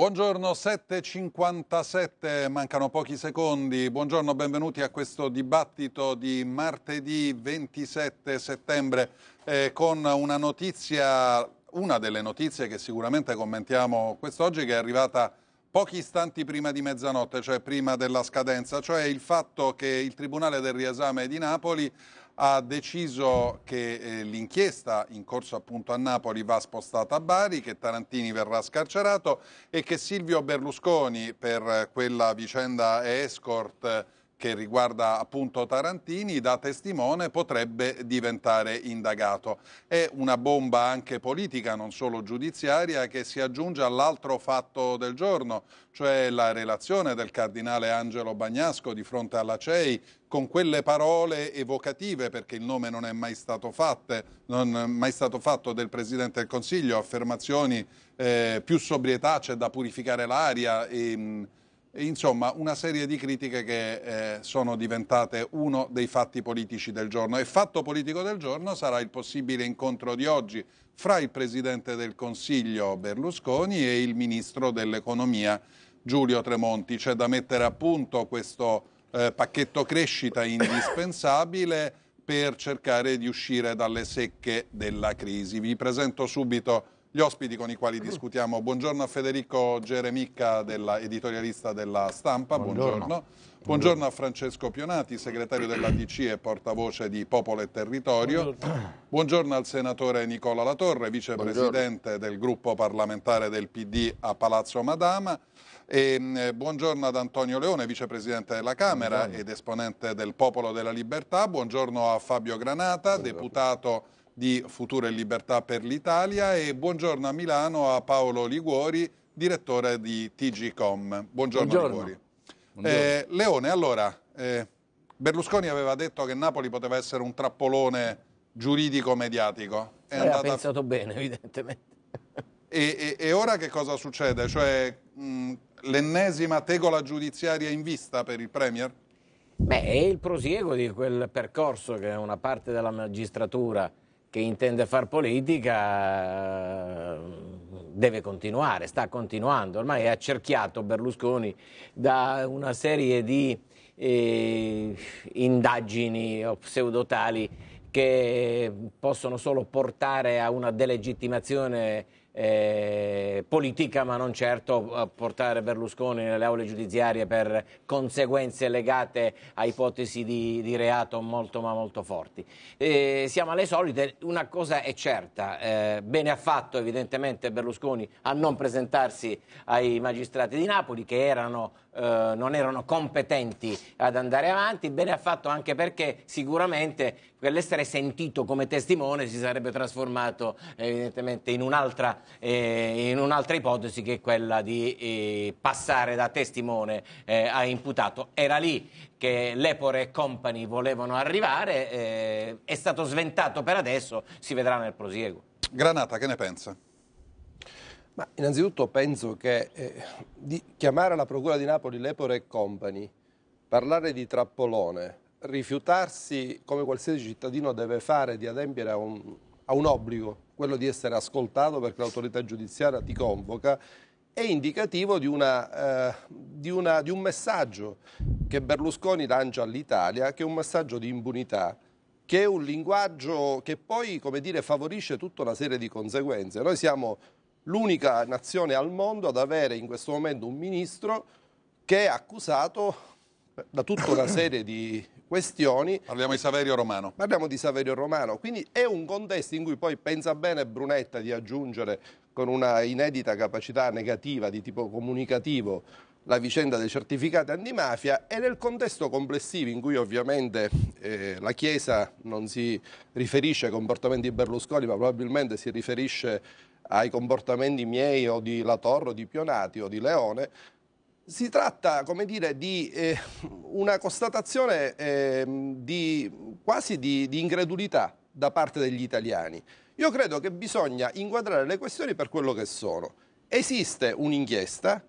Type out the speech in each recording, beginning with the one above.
Buongiorno, 7.57, mancano pochi secondi. Buongiorno, benvenuti a questo dibattito di martedì 27 settembre eh, con una notizia, una delle notizie che sicuramente commentiamo quest'oggi che è arrivata pochi istanti prima di mezzanotte, cioè prima della scadenza, cioè il fatto che il Tribunale del Riesame di Napoli ha deciso che eh, l'inchiesta in corso appunto a Napoli va spostata a Bari, che Tarantini verrà scarcerato e che Silvio Berlusconi per quella vicenda escort che riguarda appunto Tarantini, da testimone potrebbe diventare indagato. È una bomba anche politica, non solo giudiziaria, che si aggiunge all'altro fatto del giorno, cioè la relazione del cardinale Angelo Bagnasco di fronte alla CEI con quelle parole evocative, perché il nome non è mai stato, fatte, non è mai stato fatto, del Presidente del Consiglio, affermazioni eh, più sobrietà, c'è da purificare l'aria. E, ehm, Insomma, una serie di critiche che eh, sono diventate uno dei fatti politici del giorno. E fatto politico del giorno sarà il possibile incontro di oggi fra il Presidente del Consiglio Berlusconi e il Ministro dell'Economia Giulio Tremonti. C'è da mettere a punto questo eh, pacchetto crescita indispensabile per cercare di uscire dalle secche della crisi. Vi presento subito gli ospiti con i quali discutiamo. Buongiorno a Federico Geremicca, della, editorialista della Stampa, buongiorno. buongiorno. buongiorno a Francesco Pionati, segretario della DC e portavoce di Popolo e Territorio. Buongiorno, buongiorno al senatore Nicola Latorre, vicepresidente del gruppo parlamentare del PD a Palazzo Madama. E, mm, buongiorno ad Antonio Leone, vicepresidente della Camera ed esponente del Popolo della Libertà. Buongiorno a Fabio Granata, deputato di Future Libertà per l'Italia e buongiorno a Milano a Paolo Liguori, direttore di TGCom. Buongiorno, buongiorno. Liguori. Buongiorno. Eh, Leone, allora, eh, Berlusconi aveva detto che Napoli poteva essere un trappolone giuridico-mediatico. È allora andata... pensato bene, evidentemente. E, e, e, ora che cosa succede? Cioè, mm, l'ennesima tegola giudiziaria in vista per il Premier? Beh, è il prosieguo di quel percorso che una parte della magistratura che intende far politica deve continuare, sta continuando, ormai è accerchiato Berlusconi da una serie di eh, indagini o pseudotali che possono solo portare a una delegittimazione eh, politica, ma non certo eh, portare Berlusconi nelle aule giudiziarie per conseguenze legate a ipotesi di, di reato molto ma molto forti. Eh, siamo alle solite, una cosa è certa, eh, bene ha fatto evidentemente Berlusconi a non presentarsi ai magistrati di Napoli che erano Uh, non erano competenti ad andare avanti, bene ha fatto anche perché sicuramente quell'essere sentito come testimone si sarebbe trasformato evidentemente in un'altra eh, in un'altra ipotesi che è quella di eh, passare da testimone eh, a imputato. Era lì che Lepore e Company volevano arrivare, eh, è stato sventato per adesso, si vedrà nel prosieguo. Granata, che ne pensa? Ma innanzitutto penso che eh, chiamare la Procura di Napoli Lepore e Company, parlare di trappolone, rifiutarsi come qualsiasi cittadino deve fare di adempiere a un, a un obbligo quello di essere ascoltato perché l'autorità giudiziaria ti convoca, è indicativo di, una, eh, di, una, di un messaggio che Berlusconi lancia all'Italia, che è un messaggio di impunità, che è un linguaggio che poi, come dire, favorisce tutta una serie di conseguenze. Noi siamo l'unica nazione al mondo ad avere in questo momento un ministro che è accusato da tutta una serie di questioni. Parliamo di Saverio Romano. Parliamo di Saverio Romano, quindi è un contesto in cui poi pensa bene Brunetta di aggiungere con una inedita capacità negativa di tipo comunicativo la vicenda dei certificati antimafia e nel contesto complessivo in cui ovviamente eh, la Chiesa non si riferisce ai comportamenti di Berlusconi ma probabilmente si riferisce ai comportamenti miei o di La Torre o di Pionati o di Leone, si tratta, come dire, di eh, una constatazione eh, di, quasi di, di incredulità da parte degli italiani. Io credo che bisogna inquadrare le questioni per quello che sono. Esiste un'inchiesta,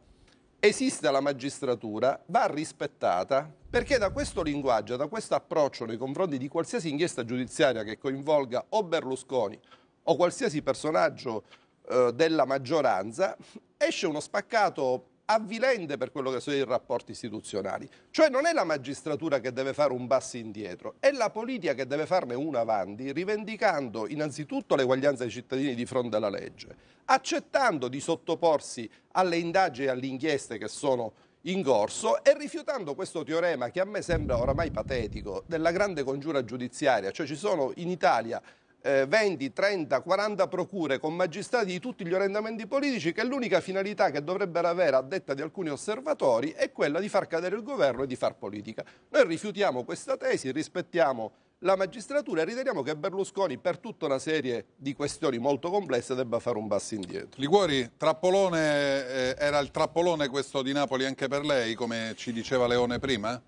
esiste la magistratura, va rispettata, perché da questo linguaggio, da questo approccio nei confronti di qualsiasi inchiesta giudiziaria che coinvolga o Berlusconi o qualsiasi personaggio eh, della maggioranza, esce uno spaccato avvilente per quello che sono i rapporti istituzionali. Cioè non è la magistratura che deve fare un passo indietro, è la politica che deve farne uno avanti, rivendicando innanzitutto l'eguaglianza dei cittadini di fronte alla legge, accettando di sottoporsi alle indagini e alle inchieste che sono in corso e rifiutando questo teorema che a me sembra oramai patetico della grande congiura giudiziaria, cioè ci sono in Italia eh, 20, 30, 40 procure con magistrati di tutti gli orientamenti politici che l'unica finalità che dovrebbero avere a detta di alcuni osservatori è quella di far cadere il governo e di far politica. Noi rifiutiamo questa tesi, rispettiamo la magistratura e riteniamo che Berlusconi per tutta una serie di questioni molto complesse debba fare un passo indietro. Liguori, trappolone, eh, era il trappolone questo di Napoli anche per lei, come ci diceva Leone prima?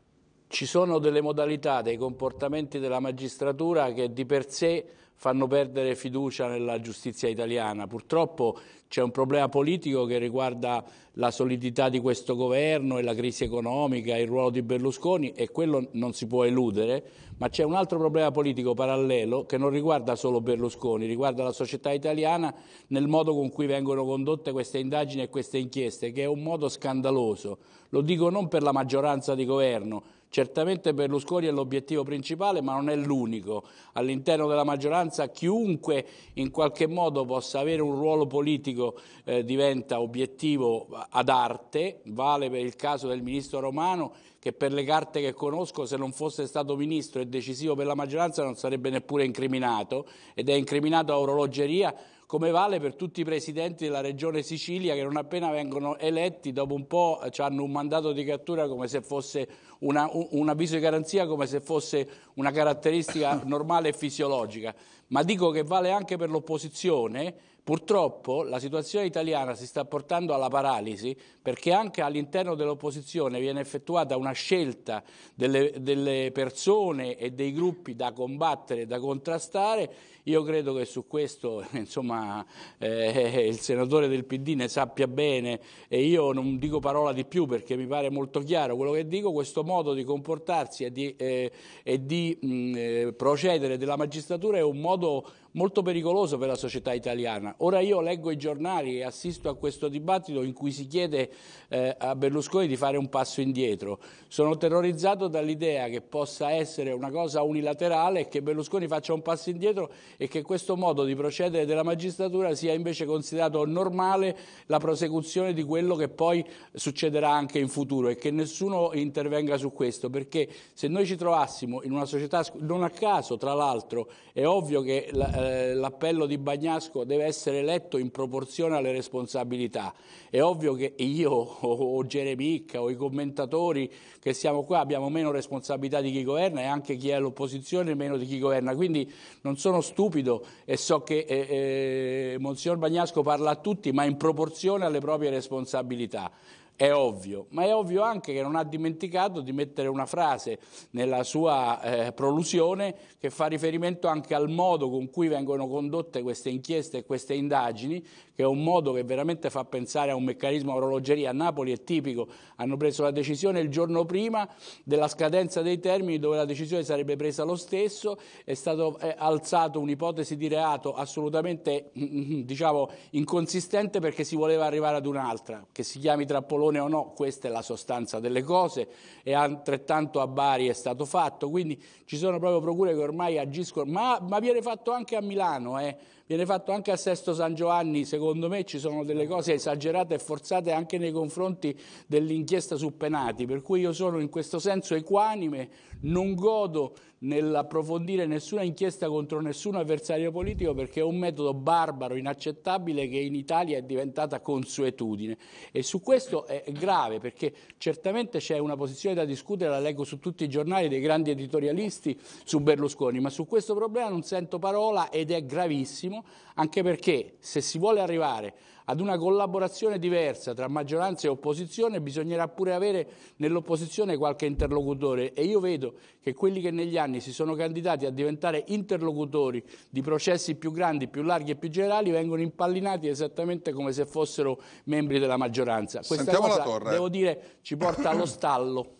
Ci sono delle modalità, dei comportamenti della magistratura che di per sé fanno perdere fiducia nella giustizia italiana. Purtroppo c'è un problema politico che riguarda la solidità di questo governo e la crisi economica, il ruolo di Berlusconi e quello non si può eludere, ma c'è un altro problema politico parallelo che non riguarda solo Berlusconi, riguarda la società italiana nel modo con cui vengono condotte queste indagini e queste inchieste, che è un modo scandaloso. Lo dico non per la maggioranza di governo, Certamente Berlusconi è l'obiettivo principale, ma non è l'unico. All'interno della maggioranza chiunque in qualche modo possa avere un ruolo politico eh, diventa obiettivo ad arte, vale per il caso del ministro Romano che per le carte che conosco se non fosse stato ministro e decisivo per la maggioranza non sarebbe neppure incriminato ed è incriminato a orologeria come vale per tutti i presidenti della regione Sicilia che non appena vengono eletti dopo un po' hanno un mandato di cattura come se fosse una, un, un avviso di garanzia come se fosse una caratteristica normale e fisiologica ma dico che vale anche per l'opposizione, purtroppo la situazione italiana si sta portando alla paralisi perché anche all'interno dell'opposizione viene effettuata una scelta delle, delle, persone e dei gruppi da combattere, da contrastare. Io credo che su questo insomma, eh, il senatore del PD ne sappia bene e io non dico parola di più perché mi pare molto chiaro quello che dico, questo modo di comportarsi e di, eh, e di mh, mm, eh, procedere della magistratura è un modo todo molto pericoloso per la società italiana. Ora io leggo i giornali e assisto a questo dibattito in cui si chiede eh, a Berlusconi di fare un passo indietro. Sono terrorizzato dall'idea che possa essere una cosa unilaterale e che Berlusconi faccia un passo indietro e che questo modo di procedere della magistratura sia invece considerato normale la prosecuzione di quello che poi succederà anche in futuro e che nessuno intervenga su questo, perché se noi ci trovassimo in una società, non a caso tra l'altro, è ovvio che la, eh, eh, l'appello di Bagnasco deve essere letto in proporzione alle responsabilità. È ovvio che io o, o Geremicca o i commentatori che siamo qua abbiamo meno responsabilità di chi governa e anche chi è all'opposizione meno di chi governa. Quindi non sono stupido e so che eh, eh, Monsignor Bagnasco parla a tutti ma in proporzione alle proprie responsabilità è ovvio, ma è ovvio anche che non ha dimenticato di mettere una frase nella sua eh, prolusione che fa riferimento anche al modo con cui vengono condotte queste inchieste e queste indagini, che è un modo che veramente fa pensare a un meccanismo a orologeria. A Napoli è tipico, hanno preso la decisione il giorno prima della scadenza dei termini dove la decisione sarebbe presa lo stesso, è stato è eh, alzato un'ipotesi di reato assolutamente mm, mm, diciamo, inconsistente perché si voleva arrivare ad un'altra, che si chiami trappolone Bologna o no, questa è la sostanza delle cose e altrettanto a Bari è stato fatto, quindi ci sono proprio procure che ormai agiscono, ma, ma viene fatto anche a Milano, eh, viene fatto anche a Sesto San Giovanni, secondo me ci sono delle cose esagerate e forzate anche nei confronti dell'inchiesta su Penati, per cui io sono in questo senso equanime non godo nell'approfondire nessuna inchiesta contro nessun avversario politico perché è un metodo barbaro, inaccettabile che in Italia è diventata consuetudine e su questo è grave perché certamente c'è una posizione da discutere, la leggo su tutti i giornali dei grandi editorialisti su Berlusconi, ma su questo problema non sento parola ed è gravissimo anche perché se si vuole arrivare ad una collaborazione diversa tra maggioranza e opposizione bisognerà pure avere nell'opposizione qualche interlocutore e io vedo che quelli che negli anni si sono candidati a diventare interlocutori di processi più grandi, più larghi e più generali vengono impallinati esattamente come se fossero membri della maggioranza. Questa Sentiamo cosa, la torre. devo dire, ci porta allo stallo.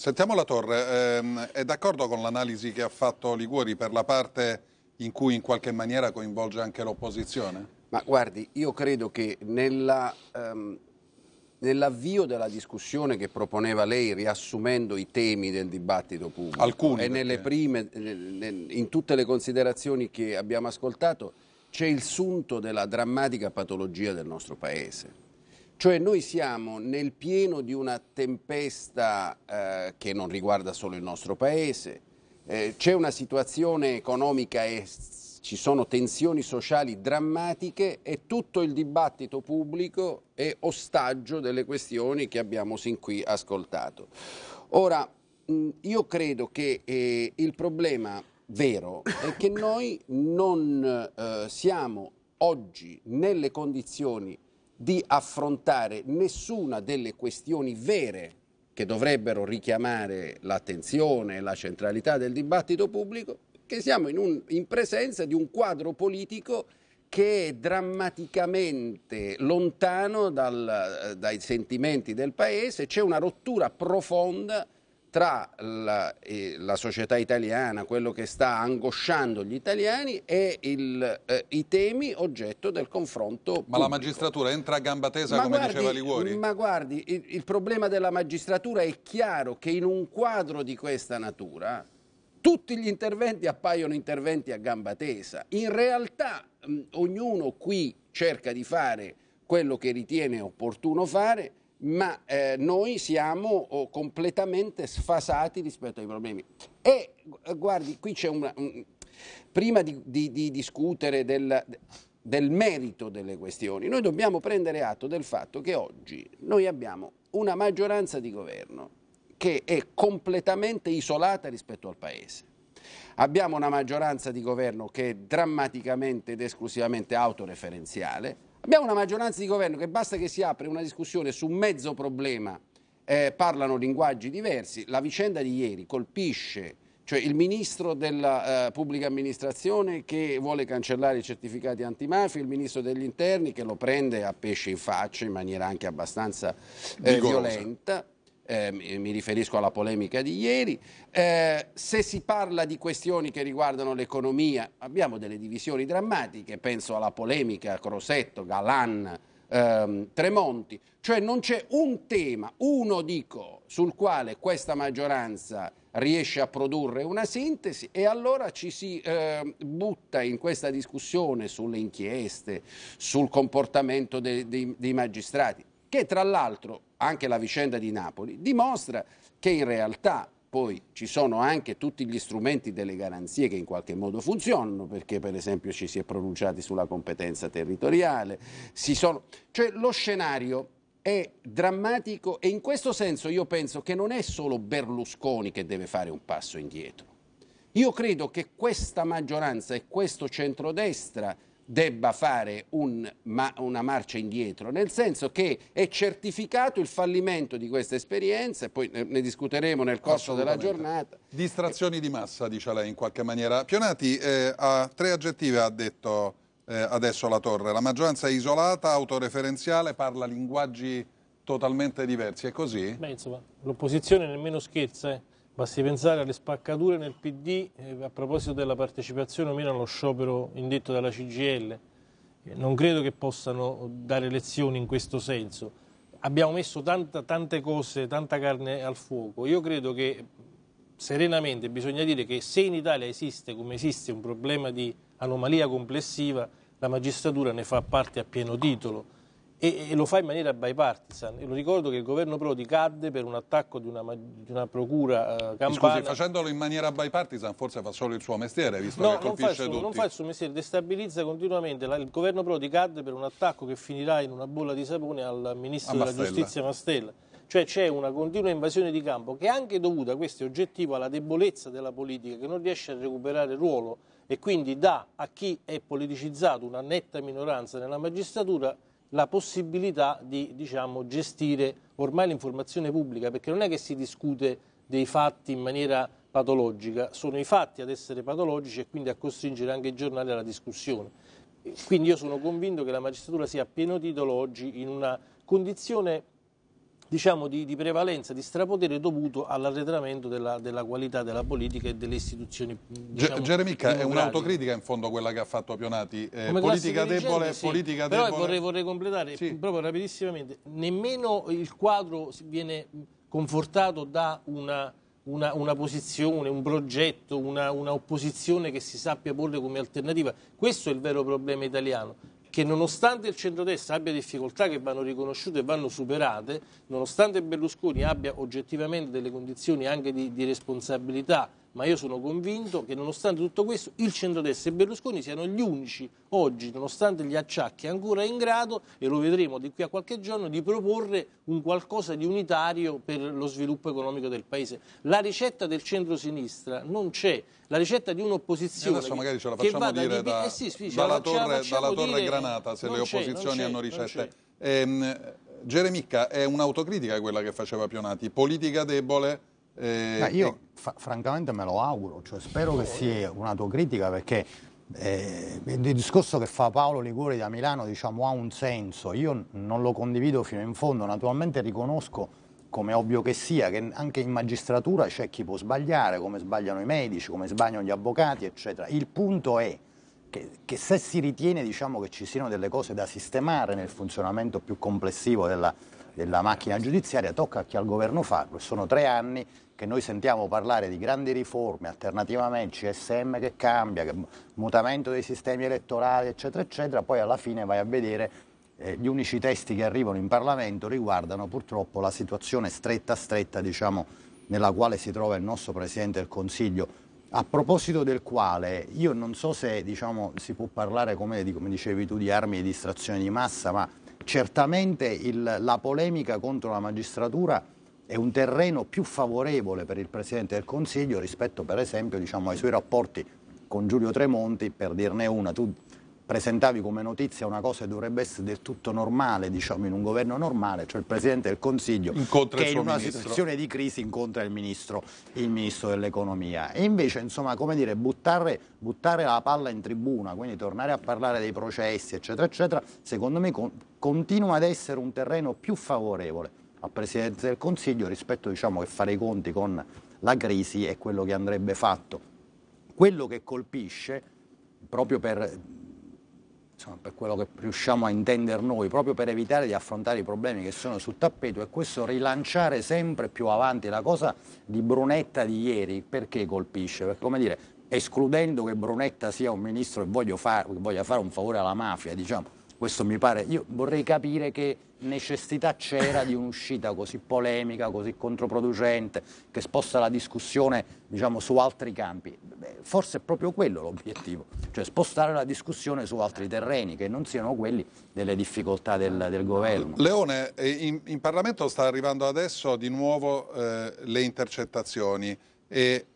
Sentiamo la Torre, ehm, è d'accordo con l'analisi che ha fatto Liguori per la parte in cui in qualche maniera coinvolge anche l'opposizione? Ma guardi, io credo che nella, ehm, nell'avvio della discussione che proponeva lei, riassumendo i temi del dibattito pubblico, Alcuni, e prime, in tutte le considerazioni che abbiamo ascoltato, c'è il sunto della drammatica patologia del nostro Paese. Cioè noi siamo nel pieno di una tempesta eh, che non riguarda solo il nostro Paese, eh, c'è una situazione economica estrema ci sono tensioni sociali drammatiche e tutto il dibattito pubblico è ostaggio delle questioni che abbiamo sin qui ascoltato. Ora, io credo che eh, il problema vero è che noi non eh, siamo oggi nelle condizioni di affrontare nessuna delle questioni vere che dovrebbero richiamare l'attenzione e la centralità del dibattito pubblico che siamo in, un, in presenza di un quadro politico che è drammaticamente lontano dal, eh, dai sentimenti del Paese, c'è una rottura profonda tra la, eh, la, società italiana, quello che sta angosciando gli italiani e il, eh, i temi oggetto del confronto. Ma la magistratura entra a gamba tesa ma come guardi, diceva Liguori? Ma guardi, il, il problema della magistratura è chiaro che in un quadro di questa natura tutti gli interventi appaiono interventi a gamba tesa. In realtà mh, mm, ognuno qui cerca di fare quello che ritiene opportuno fare, ma eh, noi siamo oh, completamente sfasati rispetto ai problemi. E eh, guardi, qui c'è una... Un, prima di, di, di discutere del, del merito delle questioni, noi dobbiamo prendere atto del fatto che oggi noi abbiamo una maggioranza di governo che è completamente isolata rispetto al Paese. Abbiamo una maggioranza di governo che è drammaticamente ed esclusivamente autoreferenziale, abbiamo una maggioranza di governo che basta che si apre una discussione su mezzo problema, eh, parlano linguaggi diversi, la vicenda di ieri colpisce cioè il ministro della eh, pubblica amministrazione che vuole cancellare i certificati antimafia, il ministro degli interni che lo prende a pesce in faccia in maniera anche abbastanza eh, violenta eh, mi riferisco alla polemica di ieri, eh, se si parla di questioni che riguardano l'economia abbiamo delle divisioni drammatiche, penso alla polemica Crosetto, Galan, ehm, Tremonti, cioè non c'è un tema, uno dico, sul quale questa maggioranza riesce a produrre una sintesi e allora ci si eh, butta in questa discussione sulle inchieste, sul comportamento dei, dei, dei magistrati che tra l'altro anche la vicenda di Napoli dimostra che in realtà poi ci sono anche tutti gli strumenti delle garanzie che in qualche modo funzionano, perché per esempio ci si è pronunciati sulla competenza territoriale, sono... cioè lo scenario è drammatico e in questo senso io penso che non è solo Berlusconi che deve fare un passo indietro. Io credo che questa maggioranza e questo centrodestra debba fare un, ma, una marcia indietro, nel senso che è certificato il fallimento di questa esperienza, poi ne, ne discuteremo nel corso della giornata. Distrazioni di massa, dice lei in qualche maniera. Pionati eh, ha tre aggettivi, ha detto eh, adesso la Torre. La maggioranza è isolata, autoreferenziale, parla linguaggi totalmente diversi, è così? Beh, insomma, l'opposizione nemmeno scherza, eh. Basti pensare alle spaccature nel PD eh, a proposito della partecipazione o meno allo sciopero indetto dalla CGL. Eh, non credo che possano dare lezioni in questo senso. Abbiamo messo tanta, tante cose, tanta carne al fuoco. Io credo che serenamente bisogna dire che se in Italia esiste, come esiste, un problema di anomalia complessiva, la magistratura ne fa parte a pieno titolo e, e, lo fa in maniera bipartisan. E lo ricordo che il governo Prodi cadde per un attacco di una, di una procura eh, eh, campana. Scusi, facendolo in maniera bipartisan forse fa solo il suo mestiere, visto no, che colpisce non suo, Non fa il suo mestiere, destabilizza continuamente. La, il governo Prodi cadde per un attacco che finirà in una bolla di sapone al ministro della giustizia Mastella. Cioè c'è una continua invasione di campo che è anche dovuta, questo è oggettivo, alla debolezza della politica che non riesce a recuperare ruolo e quindi dà a chi è politicizzato una netta minoranza nella magistratura la possibilità di diciamo, gestire ormai l'informazione pubblica, perché non è che si discute dei fatti in maniera patologica, sono i fatti ad essere patologici e quindi a costringere anche i giornali alla discussione. Quindi io sono convinto che la magistratura sia a pieno titolo oggi in una condizione diciamo, di, di, prevalenza, di strapotere dovuto all'arretramento della, della, qualità della politica e delle istituzioni. Diciamo, Geremica è un'autocritica in fondo quella che ha fatto Pionati, eh, politica debole, sì. politica Però debole. Vorrei, vorrei completare sì. proprio rapidissimamente, nemmeno il quadro viene confortato da una... Una, una, posizione, un progetto, una, una, opposizione che si sappia porre come alternativa. Questo è il vero problema italiano che nonostante il centrodestra abbia difficoltà che vanno riconosciute e vanno superate, nonostante Berlusconi abbia oggettivamente delle condizioni anche di, di responsabilità ma io sono convinto che nonostante tutto questo il centrodestra e Berlusconi siano gli unici oggi, nonostante gli acciacchi, ancora in grado, e lo vedremo di qui a qualche giorno, di proporre un qualcosa di unitario per lo sviluppo economico del Paese. La ricetta del centrosinistra non c'è, la ricetta di un'opposizione... adesso magari ce la facciamo dire da, eh sì, sì, dalla, facciamo, torre, facciamo dalla, torre, dire... Granata, se le opposizioni hanno ricette. Ehm, Geremicca, è un'autocritica quella che faceva Pionati, politica debole eh, io fa, francamente me lo auguro, cioè, spero che sia un'autocritica perché eh, il discorso che fa Paolo Liguri da Milano diciamo, ha un senso, io non lo condivido fino in fondo, naturalmente riconosco come ovvio che sia, che anche in magistratura c'è chi può sbagliare, come sbagliano i medici, come sbagliano gli avvocati, eccetera. Il punto è che, che se si ritiene diciamo, che ci siano delle cose da sistemare nel funzionamento più complessivo della, della macchina giudiziaria, tocca a chi al governo farlo. E sono tre anni che noi sentiamo parlare di grandi riforme, alternativamente CSM che cambia, che mutamento dei sistemi elettorali, eccetera, eccetera, poi alla fine vai a vedere eh, gli unici testi che arrivano in Parlamento riguardano purtroppo la situazione stretta stretta, diciamo, nella quale si trova il nostro Presidente del Consiglio a proposito del quale, io non so se diciamo, si può parlare, come, come, dicevi tu, di armi di distrazione di massa, ma certamente il, la polemica contro la magistratura è un terreno più favorevole per il Presidente del Consiglio rispetto per esempio diciamo, ai suoi rapporti con Giulio Tremonti, per dirne una, tu presentavi come notizia una cosa che dovrebbe essere del tutto normale, diciamo, in un governo normale, cioè il Presidente del Consiglio incontra che in una ministro. situazione di crisi incontra il Ministro, il ministro dell'Economia. E invece, insomma, come dire, buttare, buttare, la palla in tribuna, quindi tornare a parlare dei processi, eccetera, eccetera, secondo me con, continua ad essere un terreno più favorevole al Presidente del Consiglio rispetto, diciamo, che fare i conti con la crisi e quello che andrebbe fatto. Quello che colpisce, proprio per insomma, per quello che riusciamo a intendere noi, proprio per evitare di affrontare i problemi che sono sul tappeto è questo rilanciare sempre più avanti la cosa di Brunetta di ieri, perché colpisce? Perché come dire, escludendo che Brunetta sia un ministro che, far, che voglia fare un favore alla mafia, diciamo, questo mi pare, io vorrei capire che necessità c'era di un'uscita così polemica, così controproducente, che sposta la discussione diciamo, su altri campi? Beh, forse è proprio quello l'obiettivo, cioè spostare la discussione su altri terreni che non siano quelli delle difficoltà del, del governo. Leone, eh, in, in, Parlamento sta arrivando adesso di nuovo eh, le intercettazioni e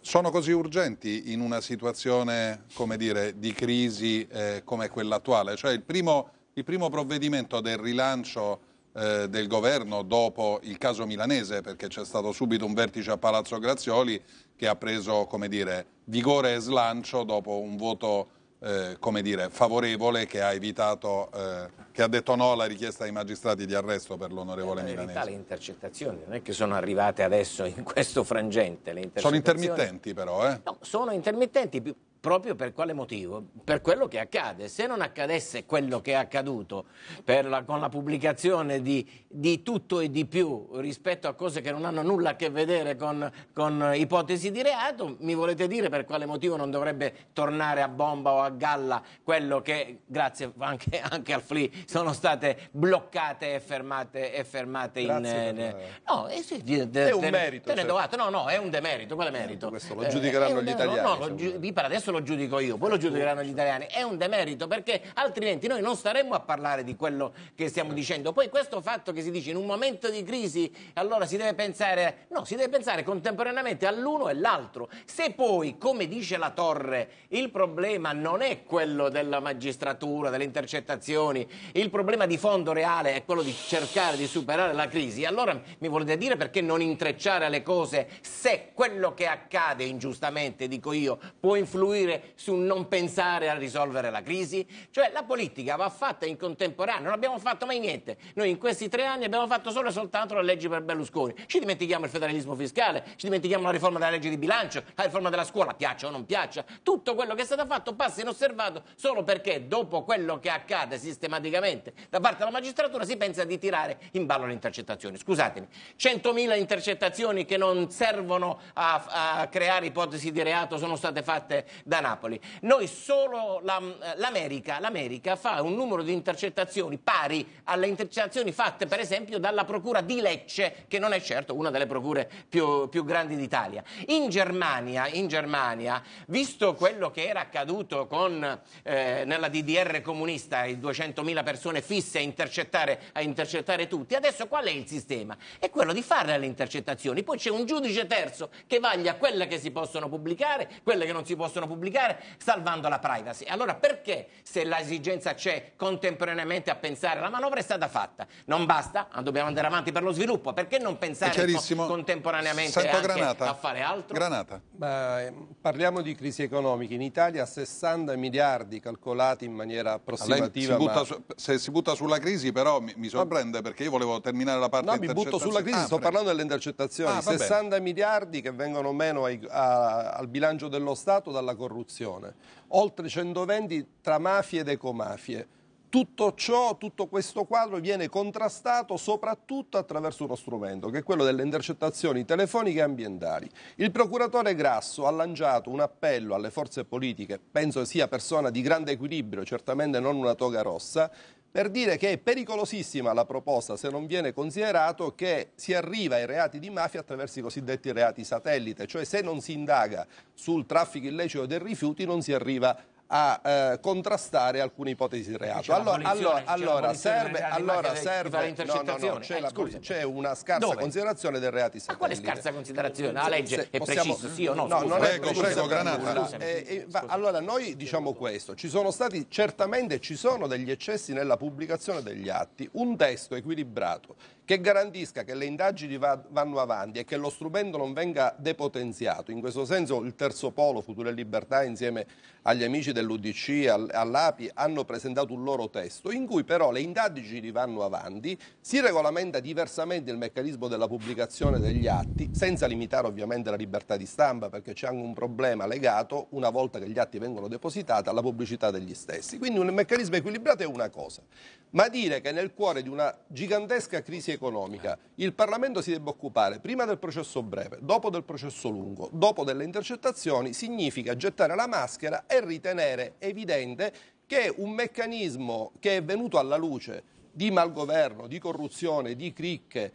sono così urgenti in una situazione dire, di crisi eh, come quella attuale? Cioè il primo il primo provvedimento del rilancio eh, del governo dopo il caso milanese, perché c'è stato subito un vertice a Palazzo Grazioli che ha preso dire, vigore e slancio dopo un voto eh, dire, favorevole che ha evitato, eh, che ha detto no alla richiesta dei magistrati di arresto per l'onorevole eh, Milanese. le intercettazioni non è che sono arrivate adesso in questo frangente. Sono intermittenti però, eh? No, sono intermittenti proprio per quale motivo? Per quello che accade. Se non accadesse quello che è accaduto la, con la pubblicazione di, di, tutto e di più rispetto a cose che non hanno nulla a che vedere con, con ipotesi di reato, mi volete dire per quale motivo non dovrebbe tornare a bomba o a galla quello che, grazie anche, anche al FLI, sono state bloccate e fermate, e fermate in... Eh, no, eh sì, de, de, è un merito. Te ne, te ne cioè. no, no, è un demerito, quale eh, merito? Questo lo eh, giudicheranno eh, gli italiani. No, no, vi per adesso lo giudico io, poi lo giudicheranno gli italiani, è un demerito perché altrimenti noi non staremmo a parlare di quello che stiamo dicendo. Poi questo fatto che si dice in un momento di crisi allora si deve pensare, no, si deve pensare contemporaneamente all'uno e all'altro. Se poi, come dice la Torre, il problema non è quello della magistratura, delle intercettazioni, il problema di fondo reale è quello di cercare di superare la crisi, allora mi volete dire perché non intrecciare le cose se quello che accade ingiustamente, dico io, può influire costruire su non pensare a risolvere la crisi? Cioè la politica va fatta in contemporanea, non abbiamo fatto mai niente. Noi in questi tre anni abbiamo fatto solo e soltanto le leggi per Berlusconi. Ci dimentichiamo il federalismo fiscale, ci dimentichiamo la riforma della legge di bilancio, la riforma della scuola, piaccia o non piaccia. Tutto quello che è stato fatto passa inosservato solo perché dopo quello che accade sistematicamente da parte della magistratura si pensa di tirare in ballo le intercettazioni. Scusatemi, 100.000 intercettazioni che non servono a, a creare ipotesi di reato sono state fatte da da Napoli. Noi solo la, eh, l'America, l'America, fa un numero di intercettazioni pari alle intercettazioni fatte per esempio dalla procura di Lecce, che non è certo una delle procure più, più grandi d'Italia. In Germania, in Germania, visto quello che era accaduto con, eh, nella DDR comunista, i 200.000 persone fisse a intercettare, a intercettare tutti, adesso qual è il sistema? È quello di fare le intercettazioni, poi c'è un giudice terzo che vaglia quelle che si possono pubblicare, quelle che non si possono pubblicare, pubblicare salvando la privacy. Allora perché se l'esigenza c'è contemporaneamente a pensare la manovra è stata fatta? Non basta, dobbiamo andare avanti per lo sviluppo, perché non pensare co contemporaneamente a fare altro? Granata. Ma, ehm, parliamo di crisi economiche. In Italia 60 miliardi calcolati in maniera approssimativa. Si butta, ma... su, se si butta sulla crisi però mi, mi sorprende perché io volevo terminare la parte no, mi butto sulla crisi, ah, sto prego. parlando delle intercettazioni. Ah, 60 miliardi che vengono meno ai, a, al bilancio dello Stato dalla corruzione corruzione, oltre 120 tra mafie ed ecomafie. Tutto ciò, tutto questo quadro viene contrastato soprattutto attraverso uno strumento che è quello delle intercettazioni telefoniche e ambientali. Il procuratore Grasso ha lanciato un appello alle forze politiche, penso sia persona di grande equilibrio, certamente non una toga rossa, per dire che è pericolosissima la proposta se non viene considerato che si arriva ai reati di mafia attraverso i cosiddetti reati satellite, cioè se non si indaga sul traffico illecito dei rifiuti non si arriva a eh, contrastare alcune ipotesi di reato. Allora, allora, allora serve, allora serve no, no, no, c'è, eh, la, c'è, una scarsa Dove? considerazione dei reati Ma quale scarsa considerazione? La legge se, è possiamo, preciso, sì o no? no non prego, preciso, prego, Granata. Eh, eh, va, allora, noi diciamo questo, ci sono stati, certamente ci sono degli eccessi nella pubblicazione degli atti, un testo equilibrato che garantisca che le indagini va, vanno avanti e che lo strumento non venga depotenziato. In questo senso il terzo polo, Future Libertà, insieme agli amici dell'Udc, all'API, hanno presentato un loro testo in cui però le indagini vanno avanti, si regolamenta diversamente il meccanismo della pubblicazione degli atti, senza limitare ovviamente la libertà di stampa, perché c'è anche un problema legato, una volta che gli atti vengono depositati, alla pubblicità degli stessi. Quindi un meccanismo equilibrato è una cosa, ma dire che nel cuore di una gigantesca crisi economica, il Parlamento si debba occupare prima del processo breve, dopo del processo lungo, dopo delle intercettazioni, significa gettare la maschera e ritenere evidente che un meccanismo che è venuto alla luce di malgoverno, di corruzione, di cricche,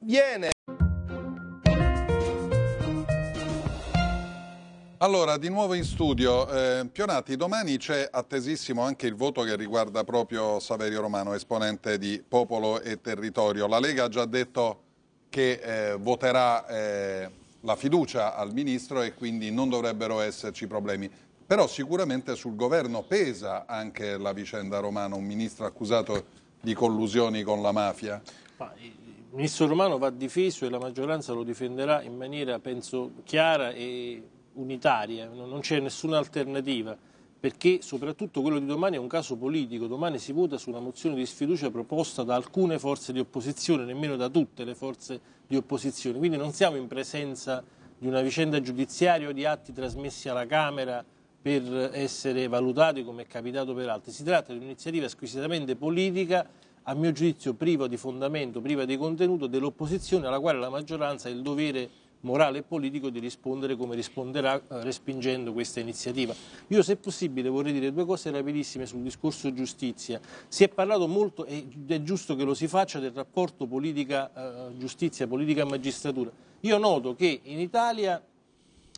viene... Allora, di nuovo in studio, eh, Pionati, domani c'è attesissimo anche il voto che riguarda proprio Saverio Romano, esponente di Popolo e Territorio. La Lega ha già detto che eh, voterà eh, la fiducia al Ministro e quindi non dovrebbero esserci problemi. Però sicuramente sul governo pesa anche la vicenda Romano, un ministro accusato di collusioni con la mafia. Ma il ministro Romano va difeso e la maggioranza lo difenderà in maniera, penso, chiara e unitarie, non c'è nessuna alternativa, perché soprattutto quello di domani è un caso politico, domani si vota su una mozione di sfiducia proposta da alcune forze di opposizione, nemmeno da tutte le forze di opposizione, quindi non siamo in presenza di una vicenda giudiziaria o di atti trasmessi alla Camera per essere valutati come è capitato per altri, si tratta di un'iniziativa squisitamente politica a mio giudizio priva di fondamento, priva di contenuto dell'opposizione alla quale la maggioranza ha il dovere morale e politico di rispondere come risponderà eh, respingendo questa iniziativa. Io se possibile vorrei dire due cose rapidissime sul discorso giustizia. Si è parlato molto, ed è giusto che lo si faccia, del rapporto politica-giustizia, eh, politica-magistratura. Io noto che in Italia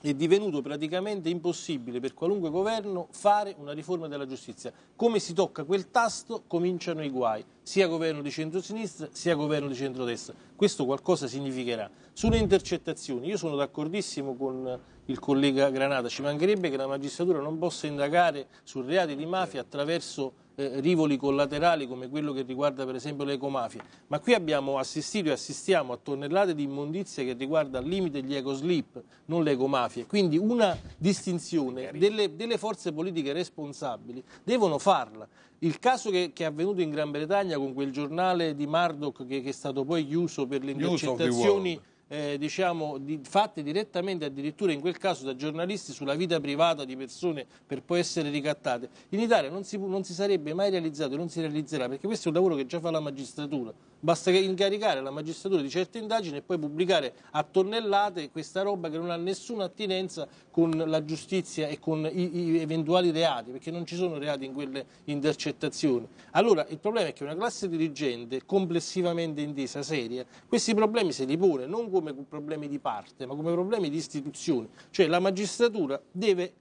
è divenuto praticamente impossibile per qualunque governo fare una riforma della giustizia. Come si tocca quel tasto cominciano i guai, sia governo di centrosinistra sia governo di centrodestra. Questo qualcosa significherà. Sulle intercettazioni, io sono d'accordissimo con il collega Granata, ci mancherebbe che la magistratura non possa indagare su reati di mafia attraverso eh, rivoli collaterali come quello che riguarda per esempio le ecomafie, ma qui abbiamo assistito e assistiamo a tonnellate di immondizia che riguarda al limite gli ecoslip, non le ecomafie, quindi una distinzione delle, delle forze politiche responsabili devono farla. Il caso che, che, è avvenuto in Gran Bretagna con quel giornale di Murdoch che, che è stato poi chiuso per le intercettazioni eh, diciamo, di, fatte direttamente addirittura in quel caso da giornalisti sulla vita privata di persone per poi essere ricattate. In Italia non si, non si sarebbe mai realizzato e non si realizzerà perché questo è un lavoro che già fa la magistratura. Basta incaricare la magistratura di certe indagini e poi pubblicare a tonnellate questa roba che non ha nessuna attinenza con la giustizia e con i, i eventuali reati, perché non ci sono reati in quelle intercettazioni accettazione. Allora il problema è che una classe dirigente complessivamente intesa, seria, questi problemi se li pone non come problemi di parte, ma come problemi di istituzione. Cioè la magistratura deve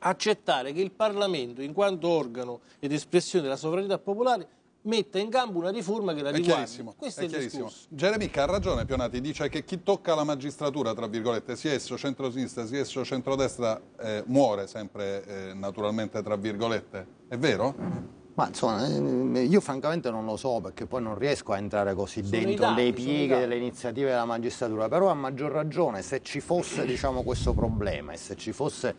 accettare che il Parlamento, in quanto organo ed espressione della sovranità popolare, metta in gambo una riforma che la riguardi. Questo è, è chiarissimo. discorso. Geremica ha ragione Pionati, dice che chi tocca la magistratura, tra virgolette, sia esso centrosinistra, sia esso centrodestra, eh, muore sempre eh, naturalmente, tra virgolette. È vero? Ma insomma, eh, io francamente non lo so perché poi non riesco a entrare così sono dentro dati, le pieghe delle iniziative della magistratura, però a maggior ragione se ci fosse diciamo, questo problema e se ci fosse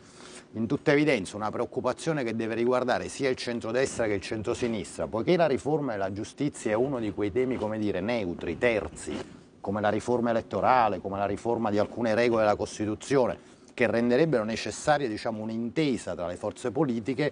in tutta evidenza una preoccupazione che deve riguardare sia il centrodestra che il centrosinistra, poiché la riforma della giustizia è uno di quei temi, come dire, neutri, terzi, come la riforma elettorale, come la riforma di alcune regole della Costituzione, che renderebbero necessaria diciamo, un'intesa tra le forze politiche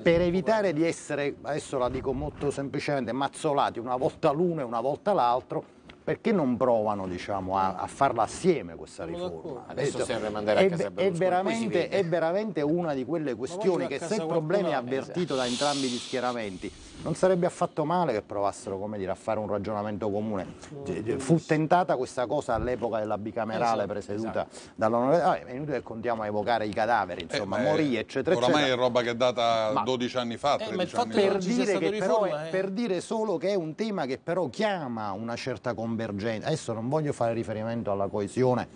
per evitare di essere, adesso la dico molto semplicemente, mazzolati una volta l'uno e una volta l'altro perché non provano diciamo, a, a, farla assieme questa riforma? Adesso cioè, serve mandare a casa è, è veramente, è veramente una di quelle questioni che se il problema è avvertito esatto. da entrambi gli schieramenti non sarebbe affatto male che provassero dire, a fare un ragionamento comune. Cioè, fu tentata questa cosa all'epoca della bicamerale esatto, presieduta esatto. dall'onorevole. Ah, è inutile che contiamo a evocare i cadaveri, insomma, eh, morì, eh, eccetera. Oramai è roba che è data ma, 12 anni fa. Eh, anni fa. Per, dire riforma, però, eh. per dire solo che è un tema che però chiama una certa convinzione convergenti. Adesso non voglio fare riferimento alla coesione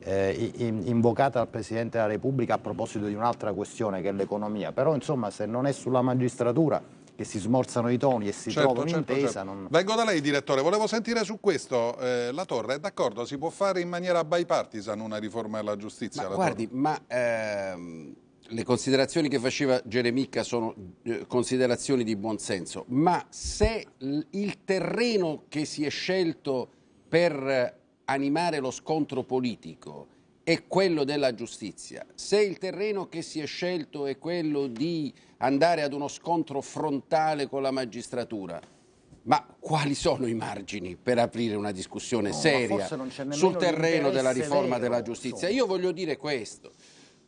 eh, invocata dal Presidente della Repubblica a proposito di un'altra questione che è l'economia, però insomma se non è sulla magistratura che si smorzano i toni e si certo, trova certo, un'intesa. Certo. Non... Vengo da lei, direttore. Volevo sentire su questo. Eh, la Torre è d'accordo? Si può fare in maniera bipartisan una riforma della giustizia? Ma guardi, Torre? ma ehm, le considerazioni che faceva Geremicca sono eh, considerazioni di buonsenso, ma se il terreno che si è scelto per animare lo scontro politico è quello della giustizia, se il terreno che si è scelto è quello di andare ad uno scontro frontale con la magistratura, ma quali sono i margini per aprire una discussione no, seria sul terreno della riforma vero, della giustizia? Insomma. Io voglio dire questo.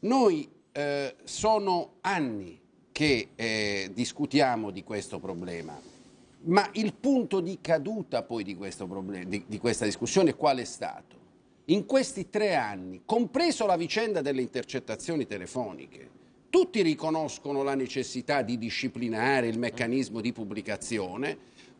Noi eh, sono anni che eh, discutiamo di questo problema, ma il punto di caduta poi di, problema, di, di questa discussione qual è stato? In questi tre anni, compreso la vicenda delle intercettazioni telefoniche, tutti riconoscono la necessità di disciplinare il meccanismo di pubblicazione,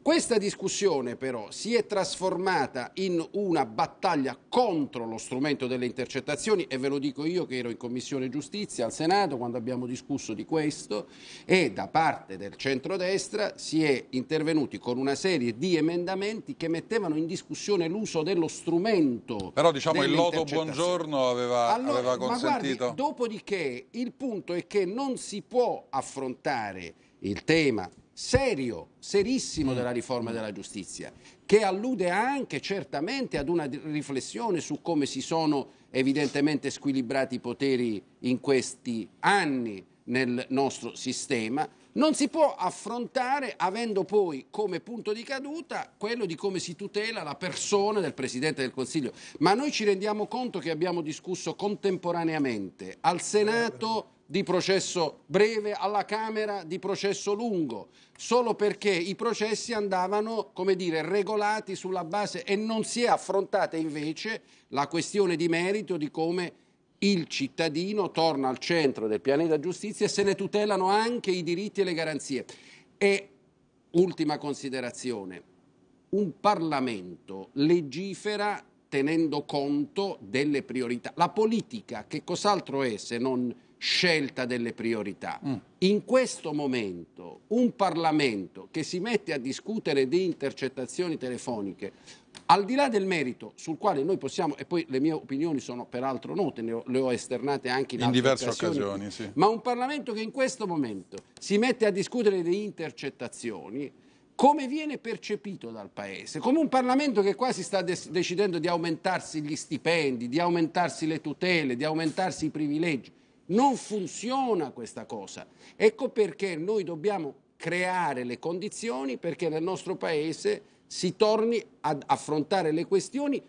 questa discussione però si è trasformata in una battaglia contro lo strumento delle intercettazioni e ve lo dico io che ero in Commissione Giustizia al Senato quando abbiamo discusso di questo e da parte del centrodestra si è intervenuti con una serie di emendamenti che mettevano in discussione l'uso dello strumento. Però diciamo il loto buongiorno aveva, allora, aveva consentito. Guardi, dopodiché il punto è che non si può affrontare il tema serio, serissimo mm. della riforma della giustizia, che allude anche certamente ad una riflessione su come si sono evidentemente squilibrati i poteri in questi anni nel nostro sistema, non si può affrontare avendo poi come punto di caduta quello di come si tutela la persona del Presidente del Consiglio. Ma noi ci rendiamo conto che abbiamo discusso contemporaneamente al Senato di processo breve, alla Camera di processo lungo, solo perché i processi andavano, come dire, regolati sulla base e non si è affrontata invece la questione di merito di come il cittadino torna al centro del pianeta giustizia e se ne tutelano anche i diritti e le garanzie. E ultima considerazione, un Parlamento legifera tenendo conto delle priorità. La politica che cos'altro è se non scelta delle priorità. Mm. In questo momento un Parlamento che si mette a discutere di intercettazioni telefoniche, al di là del merito sul quale noi possiamo, e poi le mie opinioni sono peraltro note, ho, le ho esternate anche in, in diverse occasioni, occasioni sì. ma un Parlamento che in questo momento si mette a discutere di intercettazioni, come viene percepito dal Paese, come un Parlamento che quasi sta decidendo di aumentarsi gli stipendi, di aumentarsi le tutele, di aumentarsi i privilegi. Non funziona questa cosa. Ecco perché noi dobbiamo creare le condizioni perché nel nostro Paese si torni ad affrontare le questioni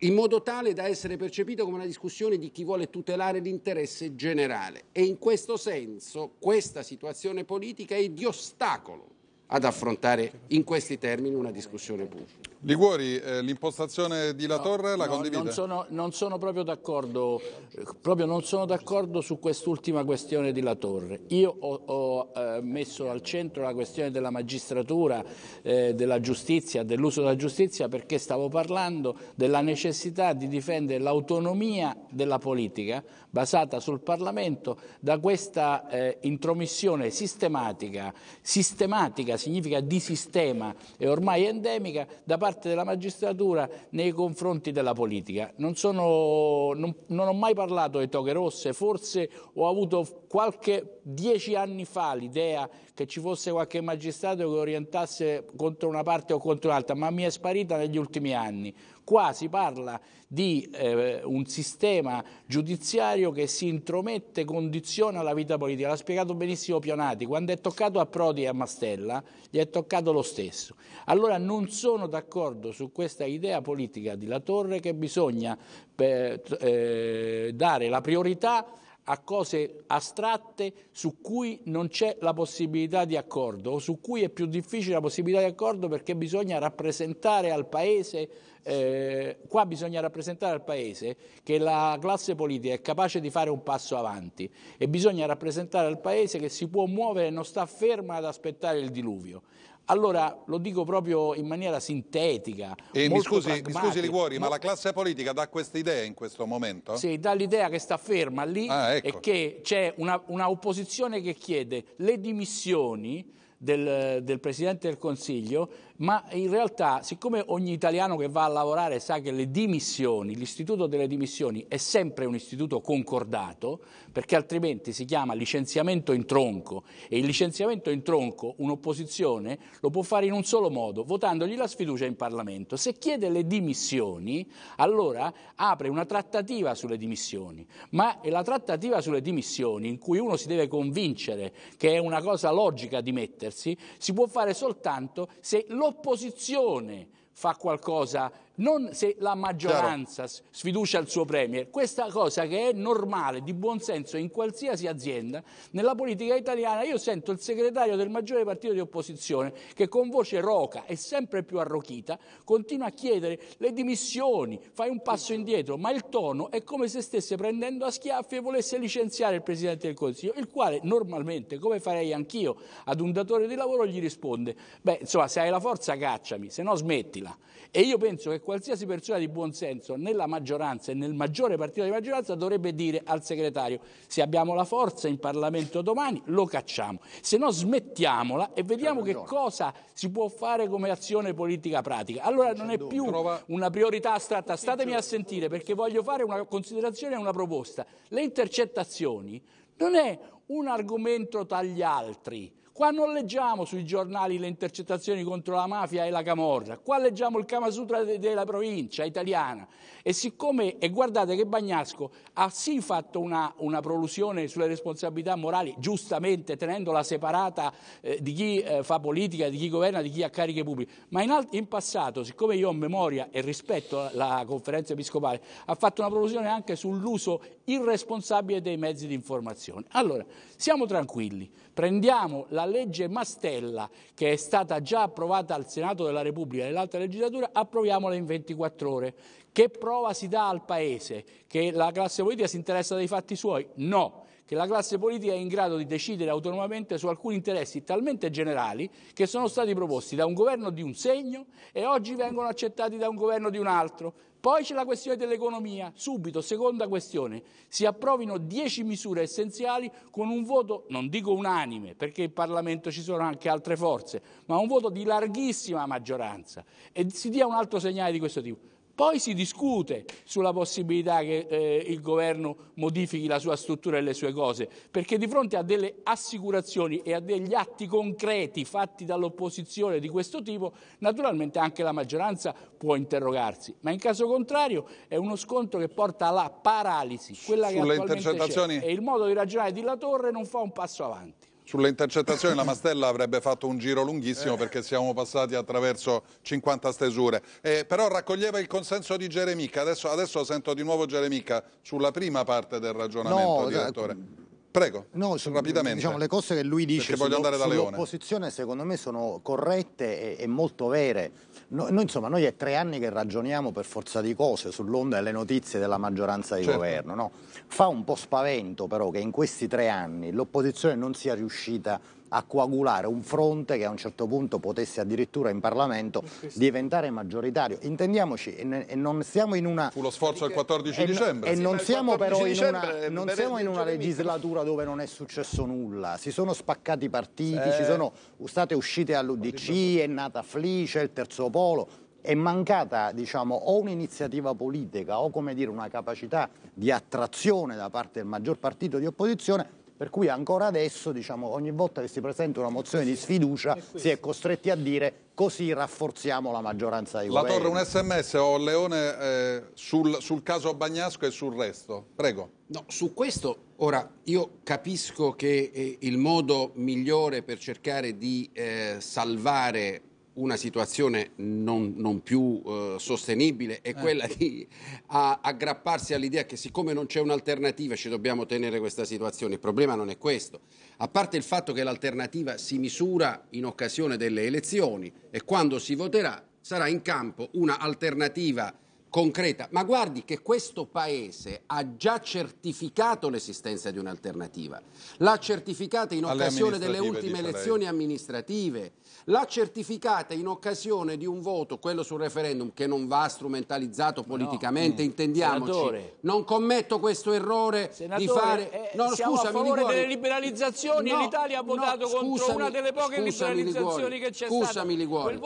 in modo tale da essere percepito come una discussione di chi vuole tutelare l'interesse generale. E in questo senso questa situazione politica è di ostacolo ad affrontare in questi termini una discussione pubblica. Liguori, eh, l'impostazione di La Torre la no, condivide? Non sono, non sono proprio d'accordo, eh, proprio non sono d'accordo su quest'ultima questione di La Torre. Io ho, ho eh, messo al centro la questione della magistratura, eh, della giustizia, dell'uso della giustizia perché stavo parlando della necessità di difendere l'autonomia della politica basata sul Parlamento da questa eh, intromissione sistematica, sistematica significa di sistema e ormai endemica da parte parte della magistratura nei confronti della politica. Non, sono, non, non ho mai parlato di toghe rosse, forse ho avuto qualche dieci anni fa l'idea che ci fosse qualche magistrato che orientasse contro una parte o contro un'altra, ma mi è sparita negli ultimi anni. Qua si parla di eh, un sistema giudiziario che si intromette, e condiziona la vita politica. L'ha spiegato benissimo Pionati, quando è toccato a Prodi e a Mastella gli è toccato lo stesso. Allora non sono d'accordo su questa idea politica di La Torre che bisogna eh, eh dare la priorità a cose astratte su cui non c'è la possibilità di accordo o su cui è più difficile la possibilità di accordo perché bisogna rappresentare al Paese, eh, qua bisogna rappresentare al Paese che la classe politica è capace di fare un passo avanti e bisogna rappresentare al Paese che si può muovere e non sta ferma ad aspettare il diluvio. Allora lo dico proprio in maniera sintetica. E mi scusi, mi scusi, Liguori, ma... ma... la classe politica dà questa idea in questo momento? Sì, dà l'idea che sta ferma lì ah, ecco. e che c'è una, una, opposizione che chiede le dimissioni del, del Presidente del Consiglio ma in realtà siccome ogni italiano che va a lavorare sa che le dimissioni, l'istituto delle dimissioni è sempre un istituto concordato, perché altrimenti si chiama licenziamento in tronco e il licenziamento in tronco un'opposizione lo può fare in un solo modo, votandogli la sfiducia in Parlamento. Se chiede le dimissioni, allora apre una trattativa sulle dimissioni, ma è la trattativa sulle dimissioni in cui uno si deve convincere che è una cosa logica dimettersi, si può fare soltanto se lo l'opposizione fa qualcosa non se la maggioranza Chiaro. sfiducia il suo Premier, questa cosa che è normale, di buon senso in qualsiasi azienda, nella politica italiana io sento il segretario del maggiore partito di opposizione che con voce roca e sempre più arrochita continua a chiedere le dimissioni, fai un passo indietro, ma il tono è come se stesse prendendo a schiaffi e volesse licenziare il Presidente del Consiglio, il quale normalmente, come farei anch'io, ad un datore di lavoro gli risponde, beh insomma se hai la forza cacciami, se no smettila. E io penso che qualsiasi persona di buonsenso nella maggioranza e nel maggiore partito di maggioranza dovrebbe dire al segretario se abbiamo la forza in Parlamento domani lo cacciamo, se no smettiamola e vediamo certo. che cosa si può fare come azione politica pratica. Allora non è certo. più una priorità astratta, statemi a sentire perché voglio fare una considerazione e una proposta. Le intercettazioni non è un argomento tra gli altri, Qua non leggiamo sui giornali le intercettazioni contro la mafia e la camorra, qua leggiamo il Kama Kamasutra della provincia italiana. E siccome, e guardate che Bagnasco ha sì fatto una, una prolusione sulle responsabilità morali, giustamente tenendola separata eh, di chi eh, fa politica, di chi governa, di chi ha cariche pubbliche, ma in, alt- in passato, siccome io ho memoria e rispetto la conferenza episcopale, ha fatto una prolusione anche sull'uso irresponsabile dei mezzi di informazione. Allora, siamo tranquilli. Prendiamo la legge Mastella, che è stata già approvata al Senato della Repubblica nell'altra legislatura, approviamola in 24 ore. Che prova si dà al Paese? Che la classe politica si interessa dei fatti suoi? No che la classe politica è in grado di decidere autonomamente su alcuni interessi talmente generali che sono stati proposti da un governo di un segno e oggi vengono accettati da un governo di un altro. Poi c'è la questione dell'economia. Subito, seconda questione, si approvino dieci misure essenziali con un voto, non dico unanime, perché in Parlamento ci sono anche altre forze, ma un voto di larghissima maggioranza e si dia un altro segnale di questo tipo. Poi si discute sulla possibilità che eh, il governo modifichi la sua struttura e le sue cose, perché di fronte a delle assicurazioni e a degli atti concreti fatti dall'opposizione di questo tipo, naturalmente anche la maggioranza può interrogarsi, ma in caso contrario è uno scontro che porta alla paralisi, quella che Sulle intercettazioni... c'è, e il modo di ragionare di La Torre non fa un passo avanti. Sulle intercettazioni la Mastella avrebbe fatto un giro lunghissimo eh. perché siamo passati attraverso 50 stesure, eh, però raccoglieva il consenso di Geremica, adesso, adesso, sento di nuovo Geremica sulla prima parte del ragionamento, no, direttore. Mm, Prego, no, su, rapidamente. Diciamo, le cose che lui dice sull'opposizione secondo me sono corrette e, e molto vere no, noi, insomma, noi è tre anni che ragioniamo per forza di cose sull'onda delle notizie della maggioranza di certo. governo. No? Fa un po' spavento però che in questi tre anni l'opposizione non sia riuscita a coagulare un fronte che a un certo punto potesse addirittura in Parlamento diventare maggioritario. Intendiamoci, e non siamo in una... Fu lo sforzo del 14 dicembre. E non siamo però in una, eh, non siamo in una legislatura dove non è successo nulla. Si sono spaccati i partiti, ci eh. sono state uscite all'UDC, è nata Flice, il terzo polo è mancata diciamo, o un'iniziativa politica o dire, una capacità di attrazione da parte del maggior partito di opposizione per cui ancora adesso, diciamo, ogni volta che si presenta una mozione di sfiducia si è costretti a dire così rafforziamo la maggioranza di governo. La Torre, un sms o Leone eh, sul, sul, caso Bagnasco e sul resto. Prego. No, su questo, ora, io capisco che eh, il modo migliore per cercare di eh, salvare una situazione non, non più eh, sostenibile è eh. quella di a, aggrapparsi all'idea che siccome non c'è un'alternativa ci dobbiamo tenere questa situazione. Il problema non è questo. A parte il fatto che l'alternativa si misura in occasione delle elezioni e quando si voterà sarà in campo una alternativa concreta. Ma guardi che questo Paese ha già certificato l'esistenza di un'alternativa. L'ha certificata in occasione delle ultime elezioni amministrative. L'ha certificata in occasione di un voto, quello sul referendum, che non va strumentalizzato politicamente, no. Mm. intendiamoci. Senatore. Non commetto questo errore Senatore, di fare... Eh, no, siamo scusami, a favore delle liberalizzazioni no, l'Italia ha votato scusami, contro una delle poche liberalizzazioni Ligori. che c'è scusami, stata. Scusami Ligori,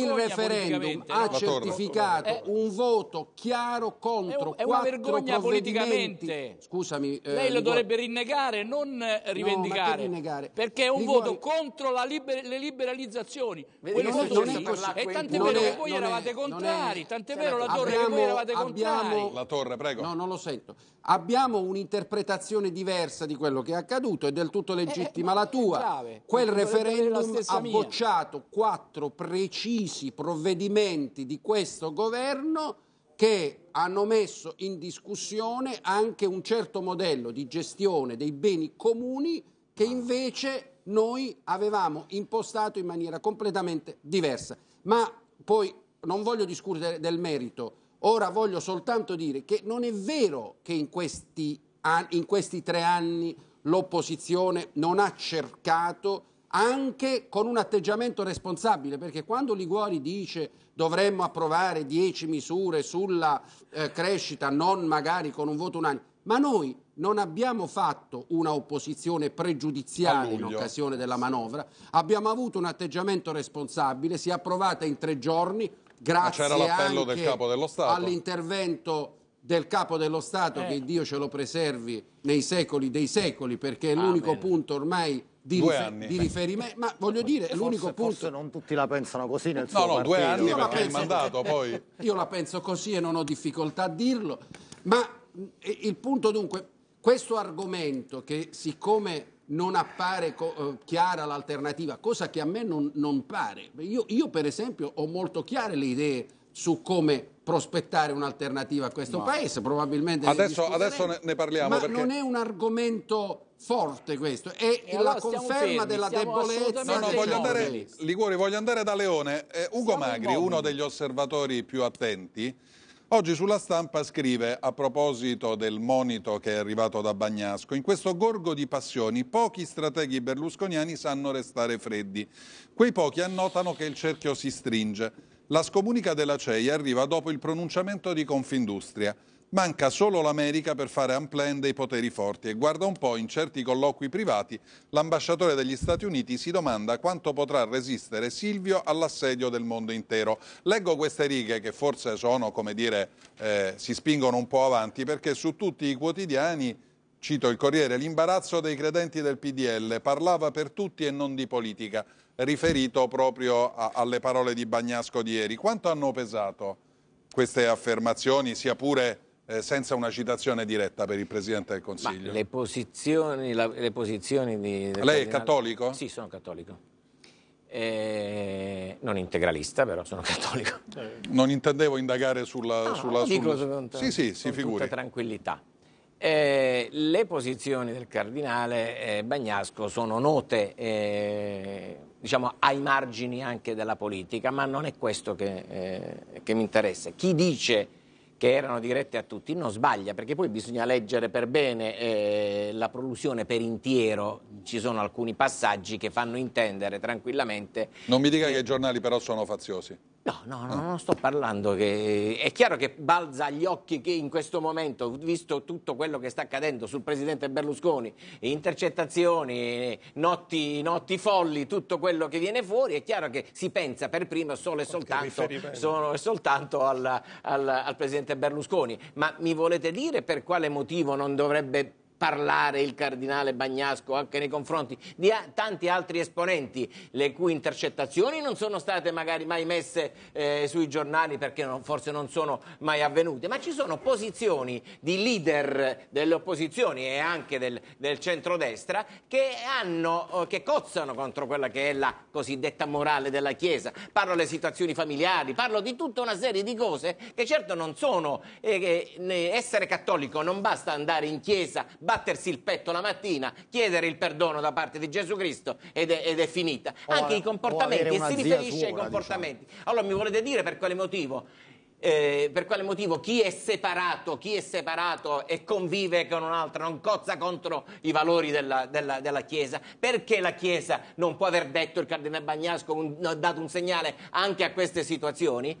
il referendum ha certificato eh. un voto voto chiaro contro è, un, è una vergogna politicamente. Scusami. Eh, Lei lo dovrebbe rinnegare, non eh, rivendicare. No, rinnegare? Perché è un Ligori... voto contro liber... le liberalizzazioni. Quello non non è, e tant'è vero che voi eravate contrari, tant'è cioè, vero la torre abbiamo, che voi eravate contrari. La torre, prego. No, non lo sento. Abbiamo un'interpretazione diversa di quello che è accaduto, è del tutto eh, eh, legittima eh, la tua. Quel referendum ha bocciato quattro precisi provvedimenti di questo governo che hanno messo in discussione anche un certo modello di gestione dei beni comuni che invece noi avevamo impostato in maniera completamente diversa. Ma poi non voglio discutere del merito, ora voglio soltanto dire che non è vero che in questi, in questi tre anni l'opposizione non ha cercato anche con un atteggiamento responsabile, perché quando Liguori dice dovremmo approvare 10 misure sulla eh, crescita, non magari con un voto unanime, ma noi non abbiamo fatto una opposizione pregiudiziale in occasione della manovra, abbiamo avuto un atteggiamento responsabile, si è approvata in tre giorni, grazie anche all'intervento del capo dello Stato, eh. che Dio ce lo preservi nei secoli dei secoli, perché è ah, l'unico ah, punto ormai di, rifer di riferimento. Ma voglio dire, è l'unico punto. Forse non tutti la pensano così nel suo No, no, due anni io perché il mandato poi. Io la penso così e non ho difficoltà a dirlo. Ma eh, il punto dunque, questo argomento che siccome non appare eh, chiara l'alternativa, cosa che a me non, non pare. Io, io, per esempio ho molto chiare le idee su come prospettare un'alternativa a questo no. paese, probabilmente adesso, ne, adesso ne, ne parliamo. Ma perché... non è un argomento forte questo, è e la allora conferma fermi, della debolezza. No, no, voglio andare, Liguori, voglio andare da Leone. Eh, Ugo siamo Magri, uno degli osservatori più attenti, oggi sulla stampa scrive a proposito del monito che è arrivato da Bagnasco, in questo gorgo di passioni pochi strateghi berlusconiani sanno restare freddi, quei pochi annotano che il cerchio si stringe. La scomunica della CEI arriva dopo il pronunciamento di Confindustria. Manca solo l'America per fare unplanned dei poteri forti e guarda un po' in certi colloqui privati l'ambasciatore degli Stati Uniti si domanda quanto potrà resistere Silvio all'assedio del mondo intero. Leggo queste righe che forse sono, come dire, eh, si spingono un po' avanti perché su tutti i quotidiani Cito il Corriere, l'imbarazzo dei credenti del PDL, parlava per tutti e non di politica riferito proprio a, alle parole di Bagnasco di ieri. Quanto hanno pesato queste affermazioni, sia pure eh, senza una citazione diretta per il Presidente del Consiglio? Le posizioni, la, le posizioni, di... Lei è cattolico? Sì, sono cattolico. Eh, non integralista, però sono cattolico. Non intendevo indagare sulla... No, sulla, dico sulla... Con, sì, sì, si figuri. tranquillità. Eh, le posizioni del cardinale eh, Bagnasco sono note, eh, diciamo, ai margini anche della politica, ma non è questo che, eh, che mi interessa. Chi dice che erano dirette a tutti non sbaglia, perché poi bisogna leggere per bene eh, la prolusione per intiero, ci sono alcuni passaggi che fanno intendere tranquillamente. Non mi dica che, che i giornali però sono faziosi. No, no, no, ah. non sto parlando che... È chiaro che balza agli occhi che in questo momento, visto tutto quello che sta accadendo sul presidente Berlusconi, intercettazioni, notti, notti folli, tutto quello che viene fuori, è chiaro che si pensa per primo solo e soltanto, solo e soltanto al, al, al presidente Berlusconi. Ma mi volete dire per quale motivo non dovrebbe parlare il cardinale Bagnasco anche nei confronti di tanti altri esponenti le cui intercettazioni non sono state magari mai messe eh, sui giornali perché non, forse non sono mai avvenute, ma ci sono posizioni di leader delle opposizioni e anche del, del centrodestra che, hanno, eh, che cozzano contro quella che è la cosiddetta morale della Chiesa. Parlo delle situazioni familiari, parlo di tutta una serie di cose che certo non sono eh, essere cattolico non basta andare in chiesa battersi il petto la mattina, chiedere il perdono da parte di Gesù Cristo ed è, ed è finita. O Anche a, i comportamenti, e si riferisce suora, ai diciamo. comportamenti. Diciamo. Allora mi volete dire per quale motivo? Eh, per quale motivo chi è separato, chi è separato e convive con un'altra non cozza contro i valori della, della, della, Chiesa? Perché la Chiesa non può aver detto il Cardinale Bagnasco, un, dato un segnale anche a queste situazioni?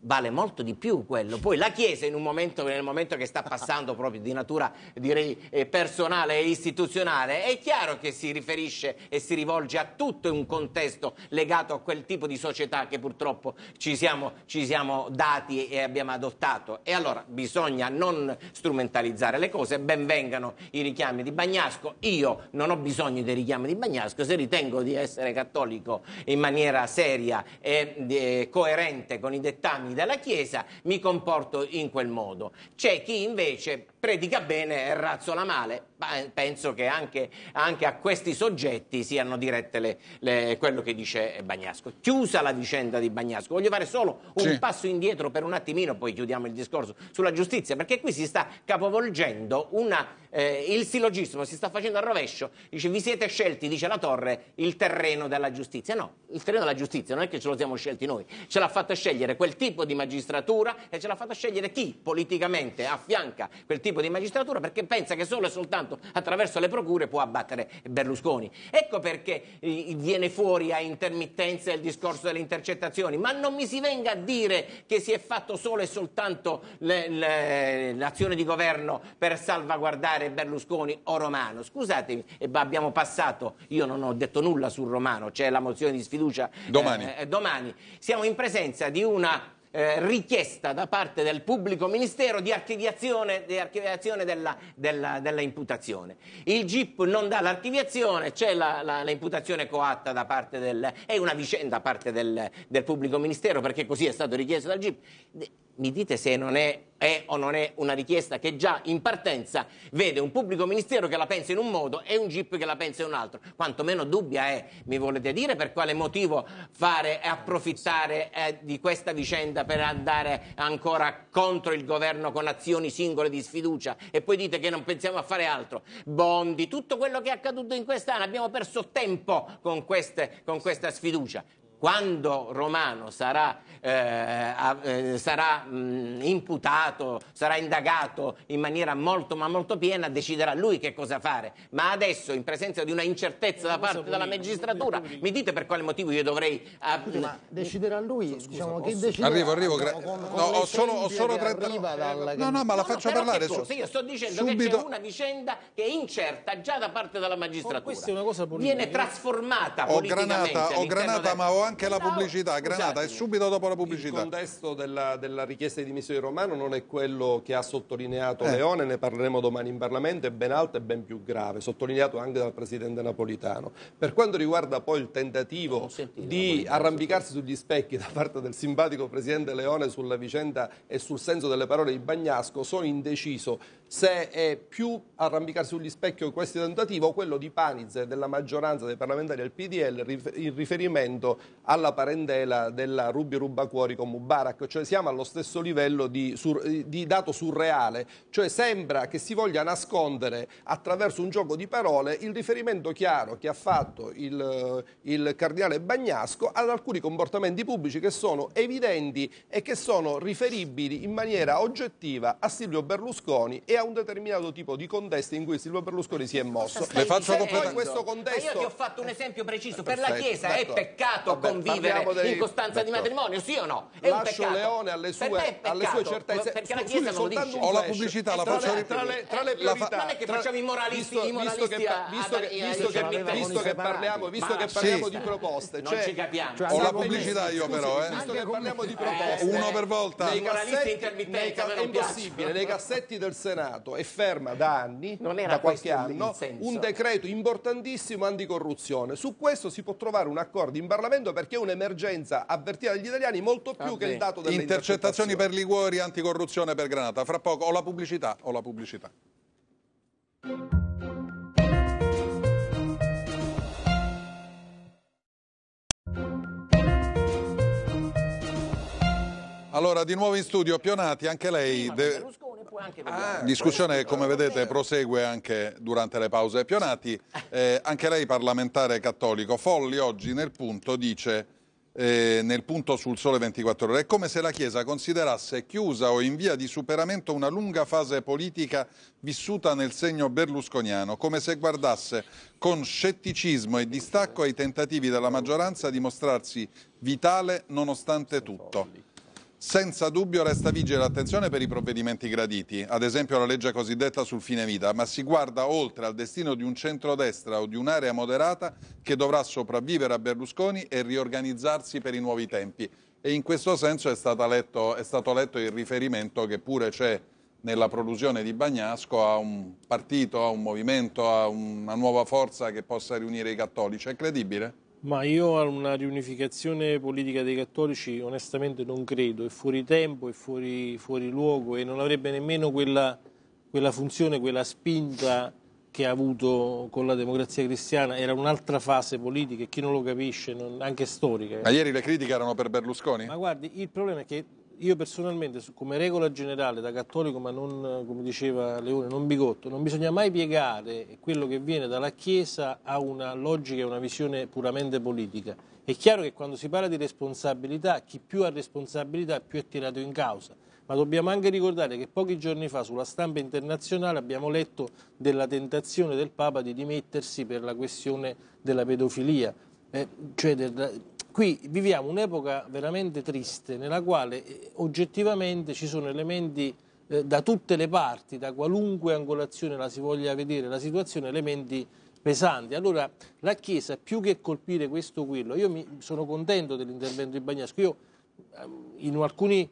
vale molto di più quello. Poi la Chiesa in un momento, nel momento che sta passando proprio di natura direi eh, personale e istituzionale, è chiaro che si riferisce e si rivolge a tutto un contesto legato a quel tipo di società che purtroppo ci siamo, ci siamo dati e abbiamo adottato. E allora bisogna non strumentalizzare le cose, ben vengano i richiami di Bagnasco, io non ho bisogno dei richiami di Bagnasco, se ritengo di essere cattolico in maniera seria e eh, coerente con i dettami dalla Chiesa mi comporto in quel modo. C'è chi invece predica bene e razzola male. Ma eh, penso che anche, anche, a questi soggetti siano dirette le, le, quello che dice Bagnasco. Chiusa la vicenda di Bagnasco, voglio fare solo un sì. passo indietro per un attimino, poi chiudiamo il discorso sulla giustizia, perché qui si sta capovolgendo una, eh, il silogismo, si sta facendo a rovescio. Dice, vi siete scelti, dice la Torre, il terreno della giustizia. No, il terreno della giustizia non è che ce lo siamo scelti noi, ce l'ha fatta scegliere quel tipo di magistratura e ce l'ha fatta scegliere chi politicamente affianca quel tipo tipo di magistratura perché pensa che solo e soltanto attraverso le procure può abbattere Berlusconi. Ecco perché eh, viene fuori a intermittenza il discorso delle intercettazioni, ma non mi si venga a dire che si è fatto solo e soltanto le, le, l'azione di governo per salvaguardare Berlusconi o Romano. Scusatemi, abbiamo passato, io non ho detto nulla su Romano, c'è la mozione di sfiducia domani. Eh, eh domani. Siamo in presenza di una eh, richiesta da parte del pubblico ministero di archiviazione, di archiviazione della, della, della, imputazione. Il GIP non dà l'archiviazione, c'è la, la, l'imputazione coatta da parte del... è una vicenda da parte del, del pubblico ministero perché così è stato richiesto dal GIP mi dite se non è, è, o non è una richiesta che già in partenza vede un pubblico ministero che la pensa in un modo e un GIP che la pensa in un altro. Quanto meno dubbia è, mi volete dire per quale motivo fare e approfittare eh, di questa vicenda per andare ancora contro il governo con azioni singole di sfiducia e poi dite che non pensiamo a fare altro. Bondi, tutto quello che è accaduto in quest'anno, abbiamo perso tempo con, queste, con questa sfiducia quando Romano sarà, eh, eh sarà mh, mm, imputato, sarà indagato in maniera molto ma molto piena, deciderà lui che cosa fare. Ma adesso, in presenza di una incertezza eh, da parte della magistratura, mi dite per quale motivo io dovrei... Uh, ma eh, deciderà lui, Scusa, diciamo, che deciderà... Arrivo, arrivo, gra- no, con, con no, ho solo, ho solo 30... Dalla... No, no, ma la no, faccio no, parlare... Su... Io sto dicendo subito... che c'è una vicenda che è incerta già da parte della magistratura. Oh, questa è una cosa politica. Viene trasformata ho politicamente granata, ho granata ma ho anche la pubblicità, Granata, è subito dopo la pubblicità. Il contesto della, della richiesta di dimissione di Romano non è quello che ha sottolineato eh. Leone, ne parleremo domani in Parlamento, è ben alto e ben più grave, sottolineato anche dal Presidente Napolitano. Per quanto riguarda poi il tentativo di arrampicarsi sugli specchi da parte del simpatico Presidente Leone sulla vicenda e sul senso delle parole di Bagnasco, sono indeciso se è più arrampicarsi sugli specchi o questo tentativo quello di Panizze della maggioranza dei parlamentari del PDL in riferimento alla parentela della Rubi Rubacuori con Mubarak, cioè siamo allo stesso livello di, sur, di, dato surreale, cioè sembra che si voglia nascondere attraverso un gioco di parole il riferimento chiaro che ha fatto il, il cardinale Bagnasco ad alcuni comportamenti pubblici che sono evidenti e che sono riferibili in maniera oggettiva a Silvio Berlusconi e a un determinato tipo di contesto in cui Silvio Berlusconi si è mosso. Le faccio completare questo contesto. Ma io ti ho fatto un esempio preciso. per la Chiesa è peccato Vabbè, convivere dei... in costanza di matrimonio, sì o no? È Lascio un Leone alle sue, peccato, alle sue certezze. Perché la Chiesa non lo dice. Ho la pubblicità, la faccio ripetere. Tra le, tra le priorità. Non è che facciamo i moralisti, visto, i moralisti visto che, visto che parliamo, visto che parliamo di proposte. Non cioè- ci capiamo. Cioè, ho la pubblicità io però, eh. Visto che parliamo di proposte. Uno per volta. Nei cassetti, nei, è impossibile. Nei cassetti del Senato Senato e ferma da anni, da qualche anno, un decreto importantissimo anticorruzione. Su questo si può trovare un accordo in Parlamento perché è un'emergenza avvertita dagli italiani molto più ah, che il dato delle intercettazioni. Intercettazioni per Liguori, anticorruzione per Granata. Fra poco ho la pubblicità, ho la pubblicità. Allora, di nuovo in studio, Pionati, anche lei... De... La ah, discussione, come vedete, prosegue anche durante le pause Pionati. Eh, anche lei, parlamentare cattolico, Folli oggi nel punto dice, eh, nel punto sul sole 24 ore, è come se la Chiesa considerasse chiusa o in via di superamento una lunga fase politica vissuta nel segno berlusconiano, come se guardasse con scetticismo e distacco ai tentativi della maggioranza di mostrarsi vitale nonostante tutto. Senza dubbio resta vigile l'attenzione per i provvedimenti graditi, ad esempio la legge cosiddetta sul fine vita, ma si guarda oltre al destino di un centrodestra o di un'area moderata che dovrà sopravvivere a Berlusconi e riorganizzarsi per i nuovi tempi. E in questo senso è, letto, è stato letto il riferimento che pure c'è nella prolusione di Bagnasco a un partito, a un movimento, a una nuova forza che possa riunire i cattolici. È credibile? Ma io a una riunificazione politica dei cattolici onestamente non credo, è fuori tempo, è fuori, fuori luogo e non avrebbe nemmeno quella, quella, funzione, quella spinta che ha avuto con la democrazia cristiana, era un'altra fase politica e chi non lo capisce, non, anche storica. Ma ieri le critiche erano per Berlusconi? Ma guardi, il problema è che io personalmente, come regola generale, da cattolico, ma non, come diceva Leone, non bigotto, non bisogna mai piegare quello che viene dalla Chiesa a una logica e una visione puramente politica. È chiaro che quando si parla di responsabilità, chi più ha responsabilità più è tirato in causa ma dobbiamo anche ricordare che pochi giorni fa sulla stampa internazionale abbiamo letto della tentazione del Papa di dimettersi per la questione della pedofilia, eh, cioè del, qui viviamo un'epoca veramente triste nella quale eh, oggettivamente ci sono elementi eh, da tutte le parti, da qualunque angolazione la si voglia vedere la situazione, elementi pesanti. Allora la Chiesa più che colpire questo o quello, io mi, sono contento dell'intervento di Bagnasco, io ehm, in alcuni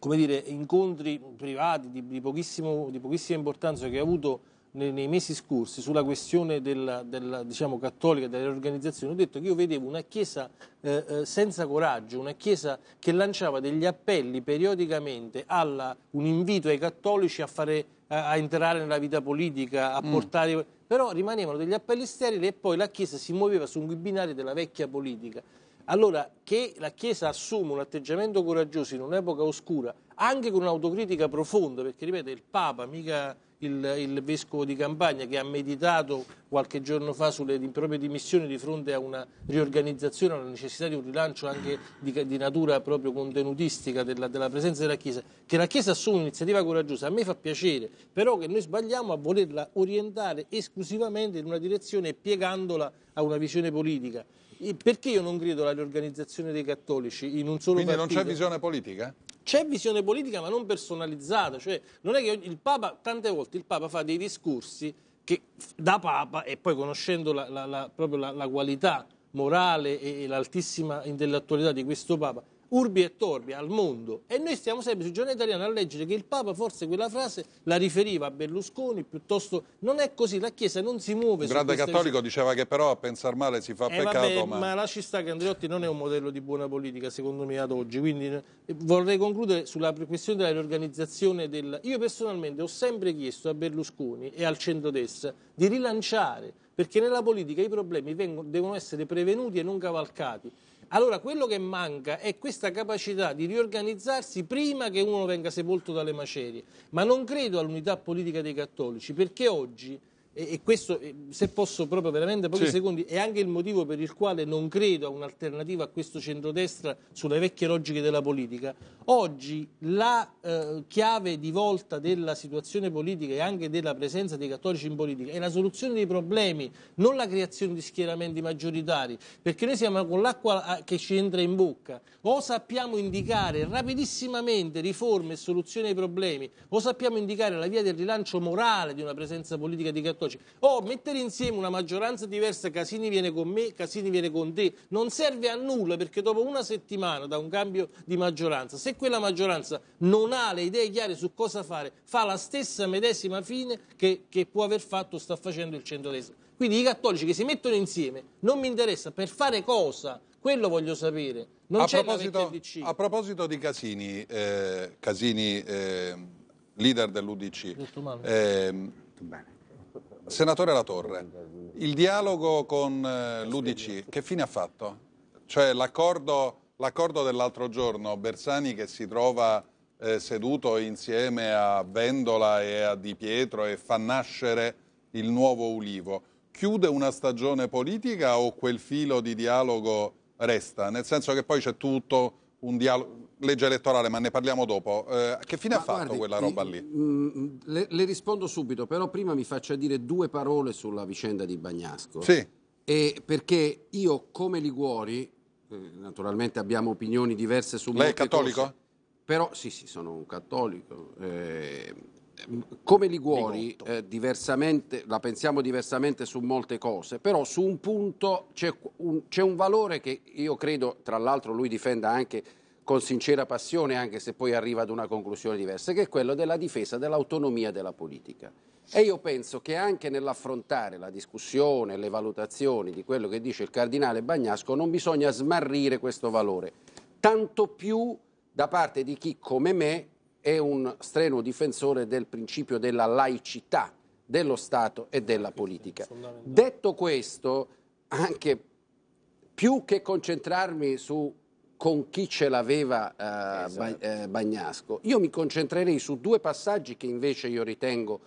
dire, incontri privati di, di, di pochissima importanza che ho avuto nei, nei mesi scorsi sulla questione della, della, diciamo, cattolica, delle organizzazioni, ho detto che io vedevo una Chiesa eh, eh, senza coraggio, una Chiesa che lanciava degli appelli periodicamente alla, un invito ai cattolici a, fare, a, a entrare nella vita politica, a mm. Però rimanevano degli appelli sterili e poi la Chiesa si muoveva su sui binari della vecchia politica. Allora, che la Chiesa assuma un atteggiamento coraggioso in un'epoca oscura, anche con un'autocritica profonda, perché ripeto, il Papa mica il, il, vescovo di Campania che ha meditato qualche giorno fa sulle proprie dimissioni di fronte a una riorganizzazione, alla necessità di un rilancio anche di, di natura proprio contenutistica della, della, presenza della Chiesa, che la Chiesa assume un'iniziativa coraggiosa, a me fa piacere, però che noi sbagliamo a volerla orientare esclusivamente in una direzione piegandola a una visione politica. Perché io non grido alla riorganizzazione dei cattolici in un solo Quindi partito? non c'è visione politica? C'è visione politica ma non personalizzata, cioè non è che il Papa, tante volte il Papa fa dei discorsi che da Papa e poi conoscendo la, la, la, proprio la, qualità morale e, e l'altissima intellettualità di questo Papa urbi e torbi al mondo e noi stiamo sempre sui giornale italiano a leggere che il Papa forse quella frase la riferiva a Berlusconi piuttosto non è così la Chiesa non si muove il grande cattolico diceva che però a pensare male si fa eh, peccato vabbè, ma... ma lasci sta che Andreotti non è un modello di buona politica secondo me ad oggi quindi eh, vorrei concludere sulla questione della riorganizzazione del... io personalmente ho sempre chiesto a Berlusconi e al centrodestra di rilanciare perché nella politica i problemi vengono, devono essere prevenuti e non cavalcati allora quello che manca è questa capacità di riorganizzarsi prima che uno venga sepolto dalle macerie, ma non credo all'unità politica dei cattolici perché oggi e, e questo, se posso proprio veramente pochi sì. secondi, è anche il motivo per il quale non credo a un'alternativa a questo centrodestra sulle vecchie logiche della politica. Oggi la eh, chiave di volta della situazione politica e anche della presenza dei cattolici in politica è la soluzione dei problemi, non la creazione di schieramenti maggioritari, perché noi siamo con l'acqua che ci entra in bocca. O sappiamo indicare rapidissimamente riforme e soluzioni ai problemi, o sappiamo indicare la via del rilancio morale di una presenza politica di cattolici confrontoci. Oh, mettere insieme una maggioranza diversa, Casini viene con me, Casini viene con te, non serve a nulla perché dopo una settimana da un cambio di maggioranza, se quella maggioranza non ha le idee chiare su cosa fare, fa la stessa medesima fine che, che può aver fatto, sta facendo il centrodestra. Quindi i cattolici che si mettono insieme, non mi interessa per fare cosa, quello voglio sapere. Non a, proposito, a proposito di Casini, eh, Casini eh, leader dell'UDC, eh, Senatore Latorre, il dialogo con eh, l'Udc che fine ha fatto? Cioè l'accordo dell'altro giorno, Bersani che si trova eh, seduto insieme a Vendola e a Di Pietro e fa nascere il nuovo Ulivo, chiude una stagione politica o quel filo di dialogo resta? Nel senso che poi c'è tutto un dialogo legge elettorale, ma ne parliamo dopo. Eh, che fine ma ha fatto guardi, quella roba lì? Mm, mm, le, le, rispondo subito, però prima mi faccia dire due parole sulla vicenda di Bagnasco. Sì. E perché io, come Liguori, eh, naturalmente abbiamo opinioni diverse su Lei è cattolico? Cose, però sì, sì, sono un cattolico. Eh, come Liguori, eh, la pensiamo diversamente su molte cose, però su un punto c'è un, c'è un valore che io credo, tra l'altro lui difenda anche con sincera passione, anche se poi arriva ad una conclusione diversa, che è quello della difesa dell'autonomia della politica. E io penso che anche nell'affrontare la discussione, le valutazioni di quello che dice il cardinale Bagnasco, non bisogna smarrire questo valore, tanto più da parte di chi come me è un strenuo difensore del principio della laicità dello Stato e della politica. Detto questo, anche più che concentrarmi su con chi ce l'aveva eh, esatto. ba eh, Bagnasco. Io mi concentrerei su due passaggi che invece io ritengo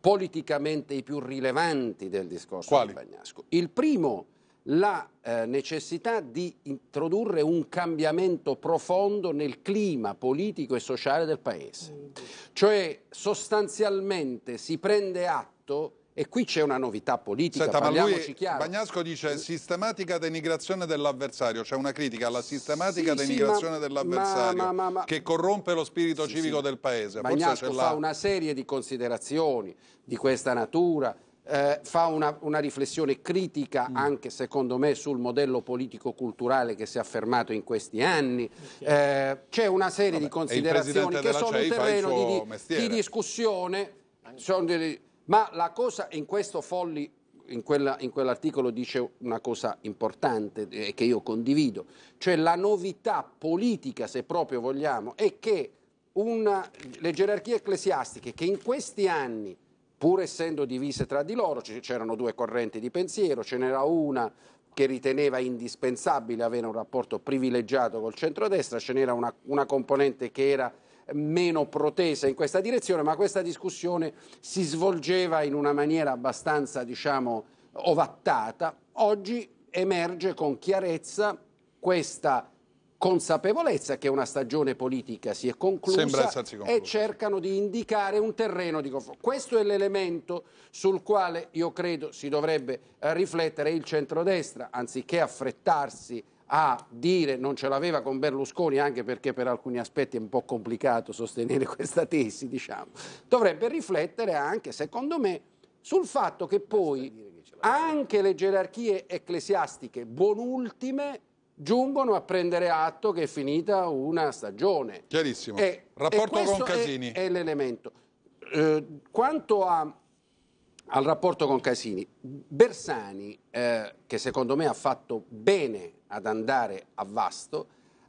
politicamente i più rilevanti del discorso Quali? di Bagnasco. Il primo, la eh, necessità di introdurre un cambiamento profondo nel clima politico e sociale del Paese. Cioè sostanzialmente si prende atto e qui c'è una novità politica, Senta, parliamoci lui, chiaro. Bagnasco dice sistematica denigrazione dell'avversario, c'è una critica alla sistematica sì, denigrazione sì, dell'avversario ma, ma, ma, che corrompe lo spirito sì, civico del Paese. Bagnasco fa una serie di considerazioni di questa natura, eh, fa una, una, riflessione critica mm. anche secondo me sul modello politico-culturale che si è affermato in questi anni. Eh, c'è una serie Vabbè, di considerazioni che sono un terreno di, di, discussione. Sono delle, ma la cosa in questo Folli, in, quella, in quell'articolo dice una cosa importante e eh, che io condivido, cioè la novità politica, se proprio vogliamo, è che una, le gerarchie ecclesiastiche che in questi anni pur essendo divise tra di loro, c'erano due correnti di pensiero, ce n'era una che riteneva indispensabile avere un rapporto privilegiato col centrodestra, ce n'era una, una componente che era meno protesa in questa direzione, ma questa discussione si svolgeva in una maniera abbastanza, diciamo, ovattata. Oggi emerge con chiarezza questa consapevolezza che una stagione politica si è conclusa e cercano di indicare un terreno di confronto. Questo è l'elemento sul quale io credo si dovrebbe riflettere il centrodestra, anziché affrettarsi a dire non ce l'aveva con Berlusconi anche perché per alcuni aspetti è un po' complicato sostenere questa tesi, diciamo. Dovrebbe riflettere anche, secondo me, sul fatto che poi anche le gerarchie ecclesiastiche buonultime giungono a prendere atto che è finita una stagione. Chiarissimo. E, rapporto e con Casini. È, è l'elemento. Eh, quanto a, al rapporto con Casini, Bersani, eh, che secondo me ha fatto bene ad andare a vasto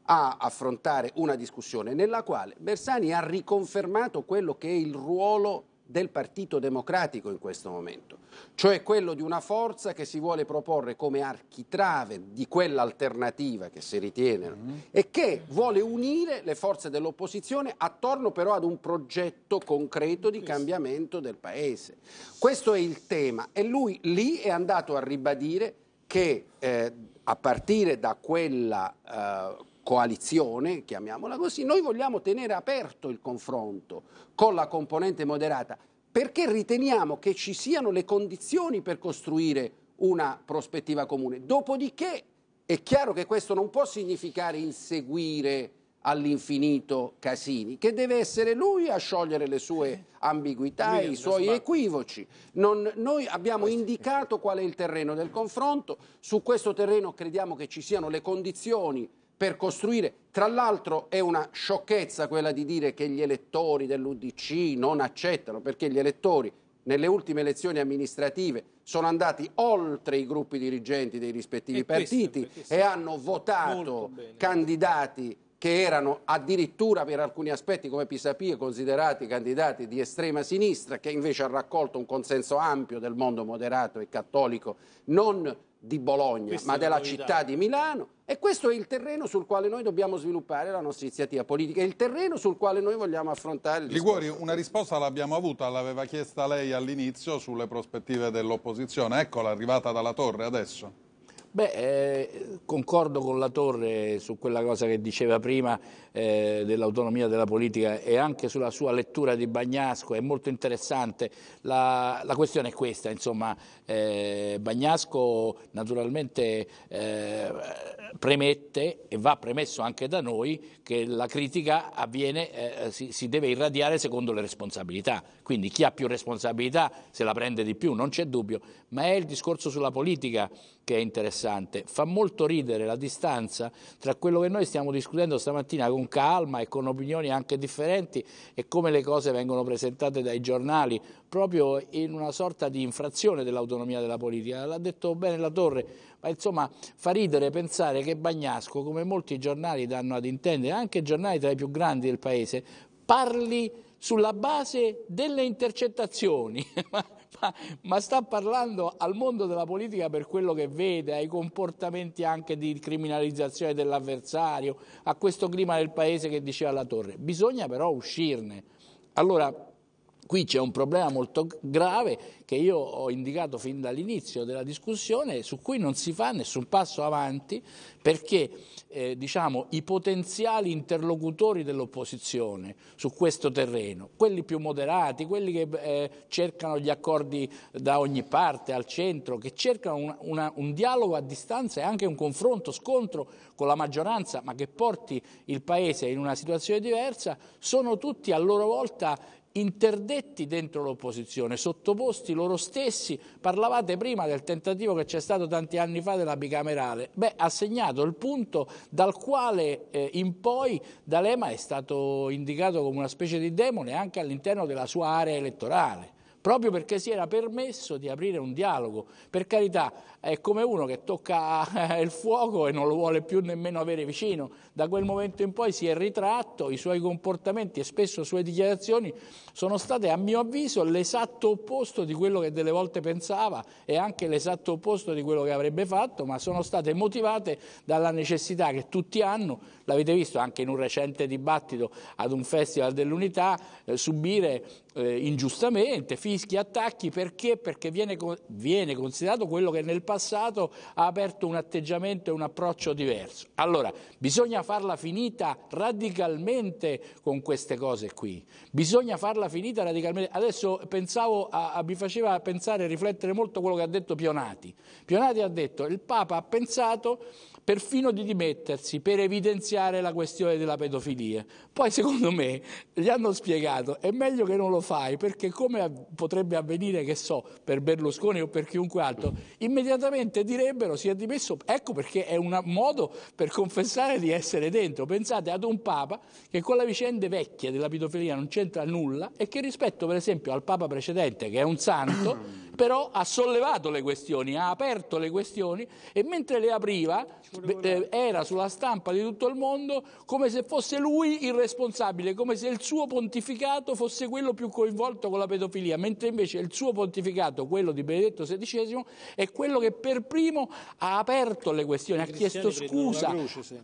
a affrontare una discussione nella quale Bersani ha riconfermato quello che è il ruolo del Partito Democratico in questo momento, cioè quello di una forza che si vuole proporre come architrave di quell'alternativa che si ritiene mm. e che vuole unire le forze dell'opposizione attorno però ad un progetto concreto di cambiamento del Paese. Questo è il tema e lui lì è andato a ribadire che eh, a partire da quella eh, coalizione, chiamiamola così, noi vogliamo tenere aperto il confronto con la componente moderata perché riteniamo che ci siano le condizioni per costruire una prospettiva comune. Dopodiché è chiaro che questo non può significare inseguire all'infinito Casini, che deve essere lui a sciogliere le sue ambiguità, i suoi equivoci. Non, noi abbiamo indicato qual è il terreno del confronto, su questo terreno crediamo che ci siano le condizioni per costruire. Tra l'altro è una sciocchezza quella di dire che gli elettori dell'Udc non accettano, perché gli elettori nelle ultime elezioni amministrative sono andati oltre i gruppi dirigenti dei rispettivi e partiti questo, questo e hanno votato candidati che erano addirittura per alcuni aspetti come Pisapia considerati candidati di estrema sinistra, che invece ha raccolto un consenso ampio del mondo moderato e cattolico, non di Bologna, Questa ma della città di Milano. E questo è il terreno sul quale noi dobbiamo sviluppare la nostra iniziativa politica, è il terreno sul quale noi vogliamo affrontare il Liguori, una risposta l'abbiamo avuta, l'aveva chiesta lei all'inizio sulle prospettive dell'opposizione. Eccola, arrivata dalla torre adesso. Beh, eh, concordo con la Torre su quella cosa che diceva prima eh, dell'autonomia della politica e anche sulla sua lettura di Bagnasco, è molto interessante. La, la questione è questa, insomma, eh, Bagnasco naturalmente eh, premette e va premesso anche da noi che la critica avviene, eh, eh, si, si, deve irradiare secondo le responsabilità, quindi chi ha più responsabilità se la prende di più, non c'è dubbio, ma è il discorso sulla politica che è interessante, fa molto ridere la distanza tra quello che noi stiamo discutendo stamattina con calma e con opinioni anche differenti e come le cose vengono presentate dai giornali, proprio in una sorta di infrazione dell'autonomia della politica, l'ha detto bene la Torre, ma insomma fa ridere pensare che Bagnasco, come molti giornali danno ad intendere, anche giornali tra i più grandi del paese, parli sulla base delle intercettazioni. Ma, ma, sta parlando al mondo della politica per quello che vede, ai comportamenti anche di criminalizzazione dell'avversario, a questo clima del paese che diceva la Torre. Bisogna però uscirne. Allora, Qui c'è un problema molto grave che io ho indicato fin dall'inizio della discussione su cui non si fa nessun passo avanti perché eh, diciamo, i potenziali interlocutori dell'opposizione su questo terreno, quelli più moderati, quelli che eh, cercano gli accordi da ogni parte, al centro, che cercano una, una, un dialogo a distanza e anche un confronto, scontro con la maggioranza ma che porti il Paese in una situazione diversa, sono tutti a loro volta interdetti dentro l'opposizione, sottoposti loro stessi. Parlavate prima del tentativo che c'è stato tanti anni fa della bicamerale. Beh, ha segnato il punto dal quale eh, in poi D'Alema è stato indicato come una specie di demone anche all'interno della sua area elettorale proprio perché si era permesso di aprire un dialogo. Per carità, è come uno che tocca il fuoco e non lo vuole più nemmeno avere vicino. Da quel momento in poi si è ritratto, i suoi comportamenti e spesso le sue dichiarazioni sono state, a mio avviso, l'esatto opposto di quello che delle volte pensava e anche l'esatto opposto di quello che avrebbe fatto, ma sono state motivate dalla necessità che tutti hanno, l'avete visto anche in un recente dibattito ad un festival dell'unità, eh, subire eh, ingiustamente, fischi, attacchi, perché? Perché viene, viene, considerato quello che nel passato ha aperto un atteggiamento e un approccio diverso. Allora, bisogna farla finita radicalmente con queste cose qui, bisogna farla finita radicalmente. Adesso pensavo a, a, mi faceva pensare e riflettere molto quello che ha detto Pionati. Pionati ha detto il Papa ha pensato perfino di dimettersi per evidenziare la questione della pedofilia. Poi secondo me gli hanno spiegato è meglio che non lo fai perché come potrebbe avvenire, che so, per Berlusconi o per chiunque altro, immediatamente direbbero si è dimesso, ecco perché è un modo per confessare di essere dentro. Pensate ad un Papa che con le vicende vecchie della pedofilia non c'entra nulla e che rispetto per esempio al Papa precedente, che è un santo, però ha sollevato le questioni, ha aperto le questioni e mentre le apriva eh, era sulla stampa di tutto il mondo come se fosse lui il responsabile, come se il suo pontificato fosse quello più coinvolto con la pedofilia, mentre invece il suo pontificato, quello di Benedetto XVI, è quello che per primo ha aperto le questioni, ha chiesto scusa, croce, sì.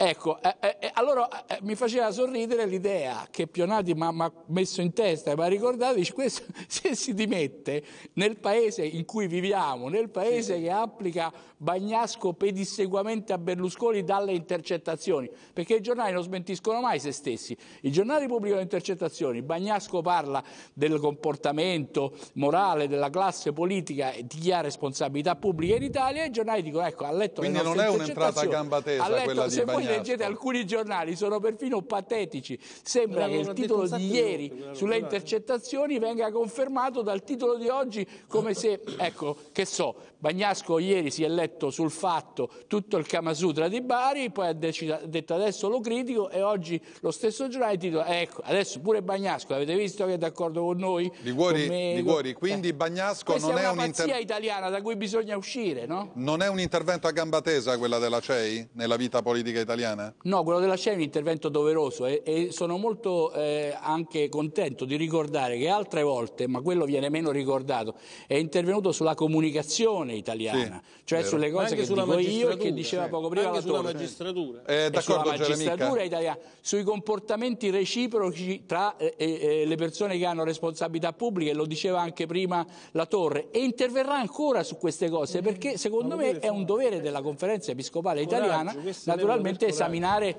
Ecco, eh, eh, eh allora eh, eh, mi faceva sorridere l'idea che Pionati mi ha messo in testa e mi ha ricordato, dice, questo se si dimette nel paese in cui viviamo, nel paese sì. che applica Bagnasco pedisseguamente a Berlusconi dalle intercettazioni, perché i giornali non smentiscono mai se stessi. I giornali pubblicano intercettazioni, Bagnasco parla del comportamento morale della classe politica e di chi ha responsabilità pubblica in Italia e i giornali dicono ecco ha letto Quindi le non è un'entrata a gamba tesa letto, quella di Se voi leggete alcuni giornali sono perfino patetici, sembra che il titolo di ieri sulle intercettazioni venga confermato dal titolo di oggi come se, ecco, che so, Bagnasco ieri si è letto sul fatto tutto il Kamasutra di Bari, poi ha, decida, ha detto adesso lo critico e oggi lo stesso giornale titola ecco, adesso pure Bagnasco, avete visto che è d'accordo con noi? Liguori, con Liguori quindi eh, Bagnasco Questa non è, è una pazzia inter... italiana da cui bisogna uscire, no? Non è un intervento a gamba tesa quella della CEI nella vita politica italiana? No, quello della CEI è un intervento doveroso e, e sono molto eh, anche contento di ricordare che altre volte, ma quello viene meno ricordato, è intervenuto sulla comunicazione tradizione italiana, sì, cioè vero. sulle cose che dico io e che diceva sì. poco prima anche la sulla torre. magistratura. Eh, sulla magistratura italiana, sui comportamenti reciproci tra eh, eh, eh, le persone che hanno responsabilità pubbliche, lo diceva anche prima la Torre, e interverrà ancora su queste cose perché secondo me è un dovere eh, della conferenza episcopale italiana naturalmente esaminare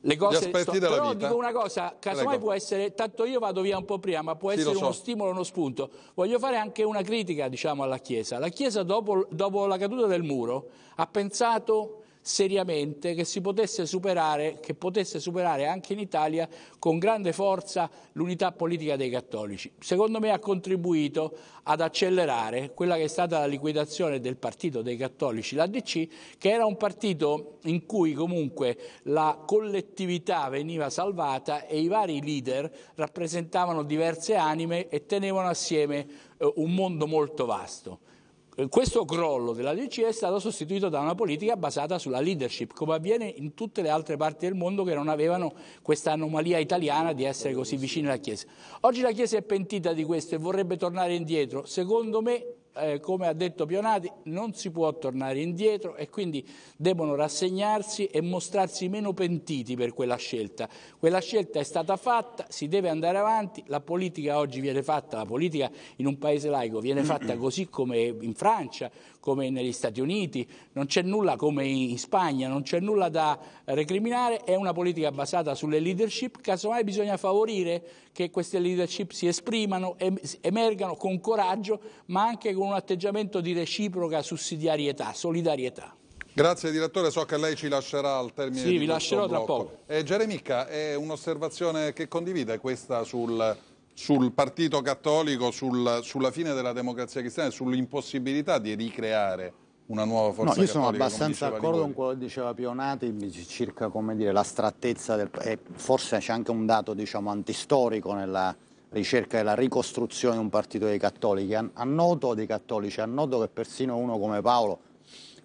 le cose gli aspetti sto... però vita. dico una cosa casomai Prego. può essere tanto io vado via un po' prima ma può sì, essere so. uno stimolo uno spunto voglio fare anche una critica diciamo alla Chiesa la Chiesa dopo, dopo la caduta del muro ha pensato seriamente che si potesse superare, che potesse superare anche in Italia con grande forza l'unità politica dei cattolici. Secondo me ha contribuito ad accelerare quella che è stata la liquidazione del partito dei cattolici, l'ADC, che era un partito in cui comunque la collettività veniva salvata e i vari leader rappresentavano diverse anime e tenevano assieme eh, un mondo molto vasto questo crollo della DC è stato sostituito da una politica basata sulla leadership, come avviene in tutte le altre parti del mondo che non avevano questa anomalia italiana di essere così vicini alla Chiesa. Oggi la Chiesa è pentita di questo e vorrebbe tornare indietro. Secondo me eh, come ha detto Pionati, non si può tornare indietro e quindi devono rassegnarsi e mostrarsi meno pentiti per quella scelta. Quella scelta è stata fatta, si deve andare avanti, la politica oggi viene fatta, la politica in un paese laico viene fatta così come in Francia, come negli Stati Uniti, non c'è nulla come in Spagna, non c'è nulla da recriminare, è una politica basata sulle leadership, casomai bisogna favorire che queste leadership si esprimano, emergano con coraggio, ma anche con un atteggiamento di reciproca sussidiarietà, solidarietà. Grazie direttore, so che lei ci lascerà al termine sì, di questo Sì, vi lascerò blocco. tra poco. Eh, Geremica, è un'osservazione che condivide questa sul sul partito cattolico, sul, sulla fine della democrazia cristiana e sull'impossibilità di ricreare una nuova forza no, io sono abbastanza d'accordo con quello che diceva Pionati circa dire, l'astrattezza del e forse c'è anche un dato diciamo, antistorico nella ricerca della ricostruzione di un partito dei cattolici Annoto dei cattolici a che persino uno come Paolo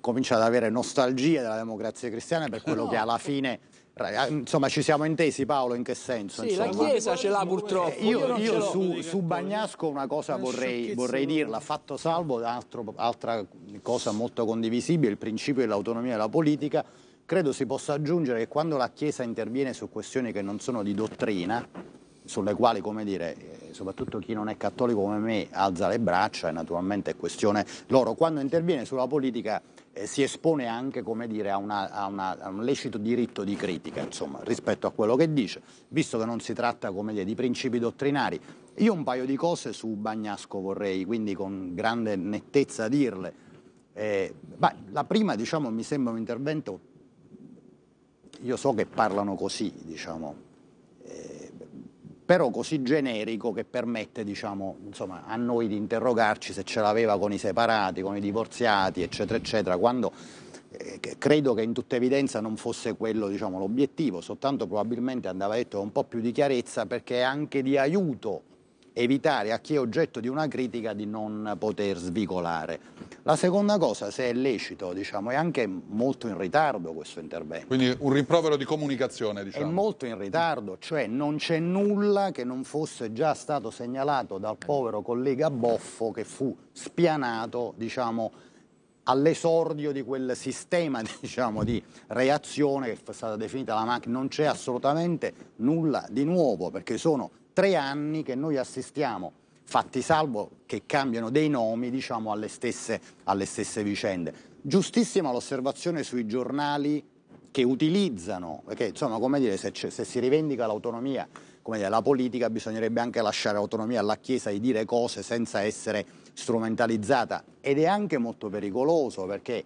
comincia ad avere nostalgia della democrazia cristiana per quello no. che alla fine Ah, insomma, ci siamo intesi Paolo in che senso? Sì, insomma. la Chiesa ce l'ha purtroppo. Eh, io, io, io su, su, Bagnasco una cosa vorrei, vorrei, dirla, fatto salvo altro, altra cosa molto condivisibile, il principio dell'autonomia della politica, credo si possa aggiungere che quando la Chiesa interviene su questioni che non sono di dottrina, sulle quali, come dire, eh, soprattutto chi non è cattolico come me alza le braccia, e naturalmente è questione loro, quando interviene sulla politica eh, si espone anche dire, a, una, a, una, a, un lecito diritto di critica insomma, rispetto a quello che dice, visto che non si tratta dire, di principi dottrinari. Io un paio di cose su Bagnasco vorrei quindi con grande nettezza dirle. Eh, beh, la prima diciamo, mi sembra un intervento, io so che parlano così, diciamo, però così generico che permette diciamo, insomma, a noi di interrogarci se ce l'aveva con i separati, con i divorziati, eccetera, eccetera, quando eh, credo che in tutta evidenza non fosse quello diciamo, l'obiettivo, soltanto probabilmente andava detto con un po' più di chiarezza perché è anche di aiuto evitare a chi è oggetto di una critica di non poter svicolare. La seconda cosa, se è lecito, diciamo, è anche molto in ritardo questo intervento. Quindi un rimprovero di comunicazione, diciamo. È molto in ritardo, cioè non c'è nulla che non fosse già stato segnalato dal povero collega Boffo che fu spianato, diciamo, all'esordio di quel sistema diciamo, di reazione che è stata definita la macchina, non c'è assolutamente nulla di nuovo perché sono tre anni che noi assistiamo, fatti salvo che cambiano dei nomi diciamo, alle, stesse, alle stesse vicende. Giustissima l'osservazione sui giornali che utilizzano, perché insomma come dire, se, se si rivendica l'autonomia, come dire, la politica bisognerebbe anche lasciare autonomia alla Chiesa di dire cose senza essere strumentalizzata ed è anche molto pericoloso perché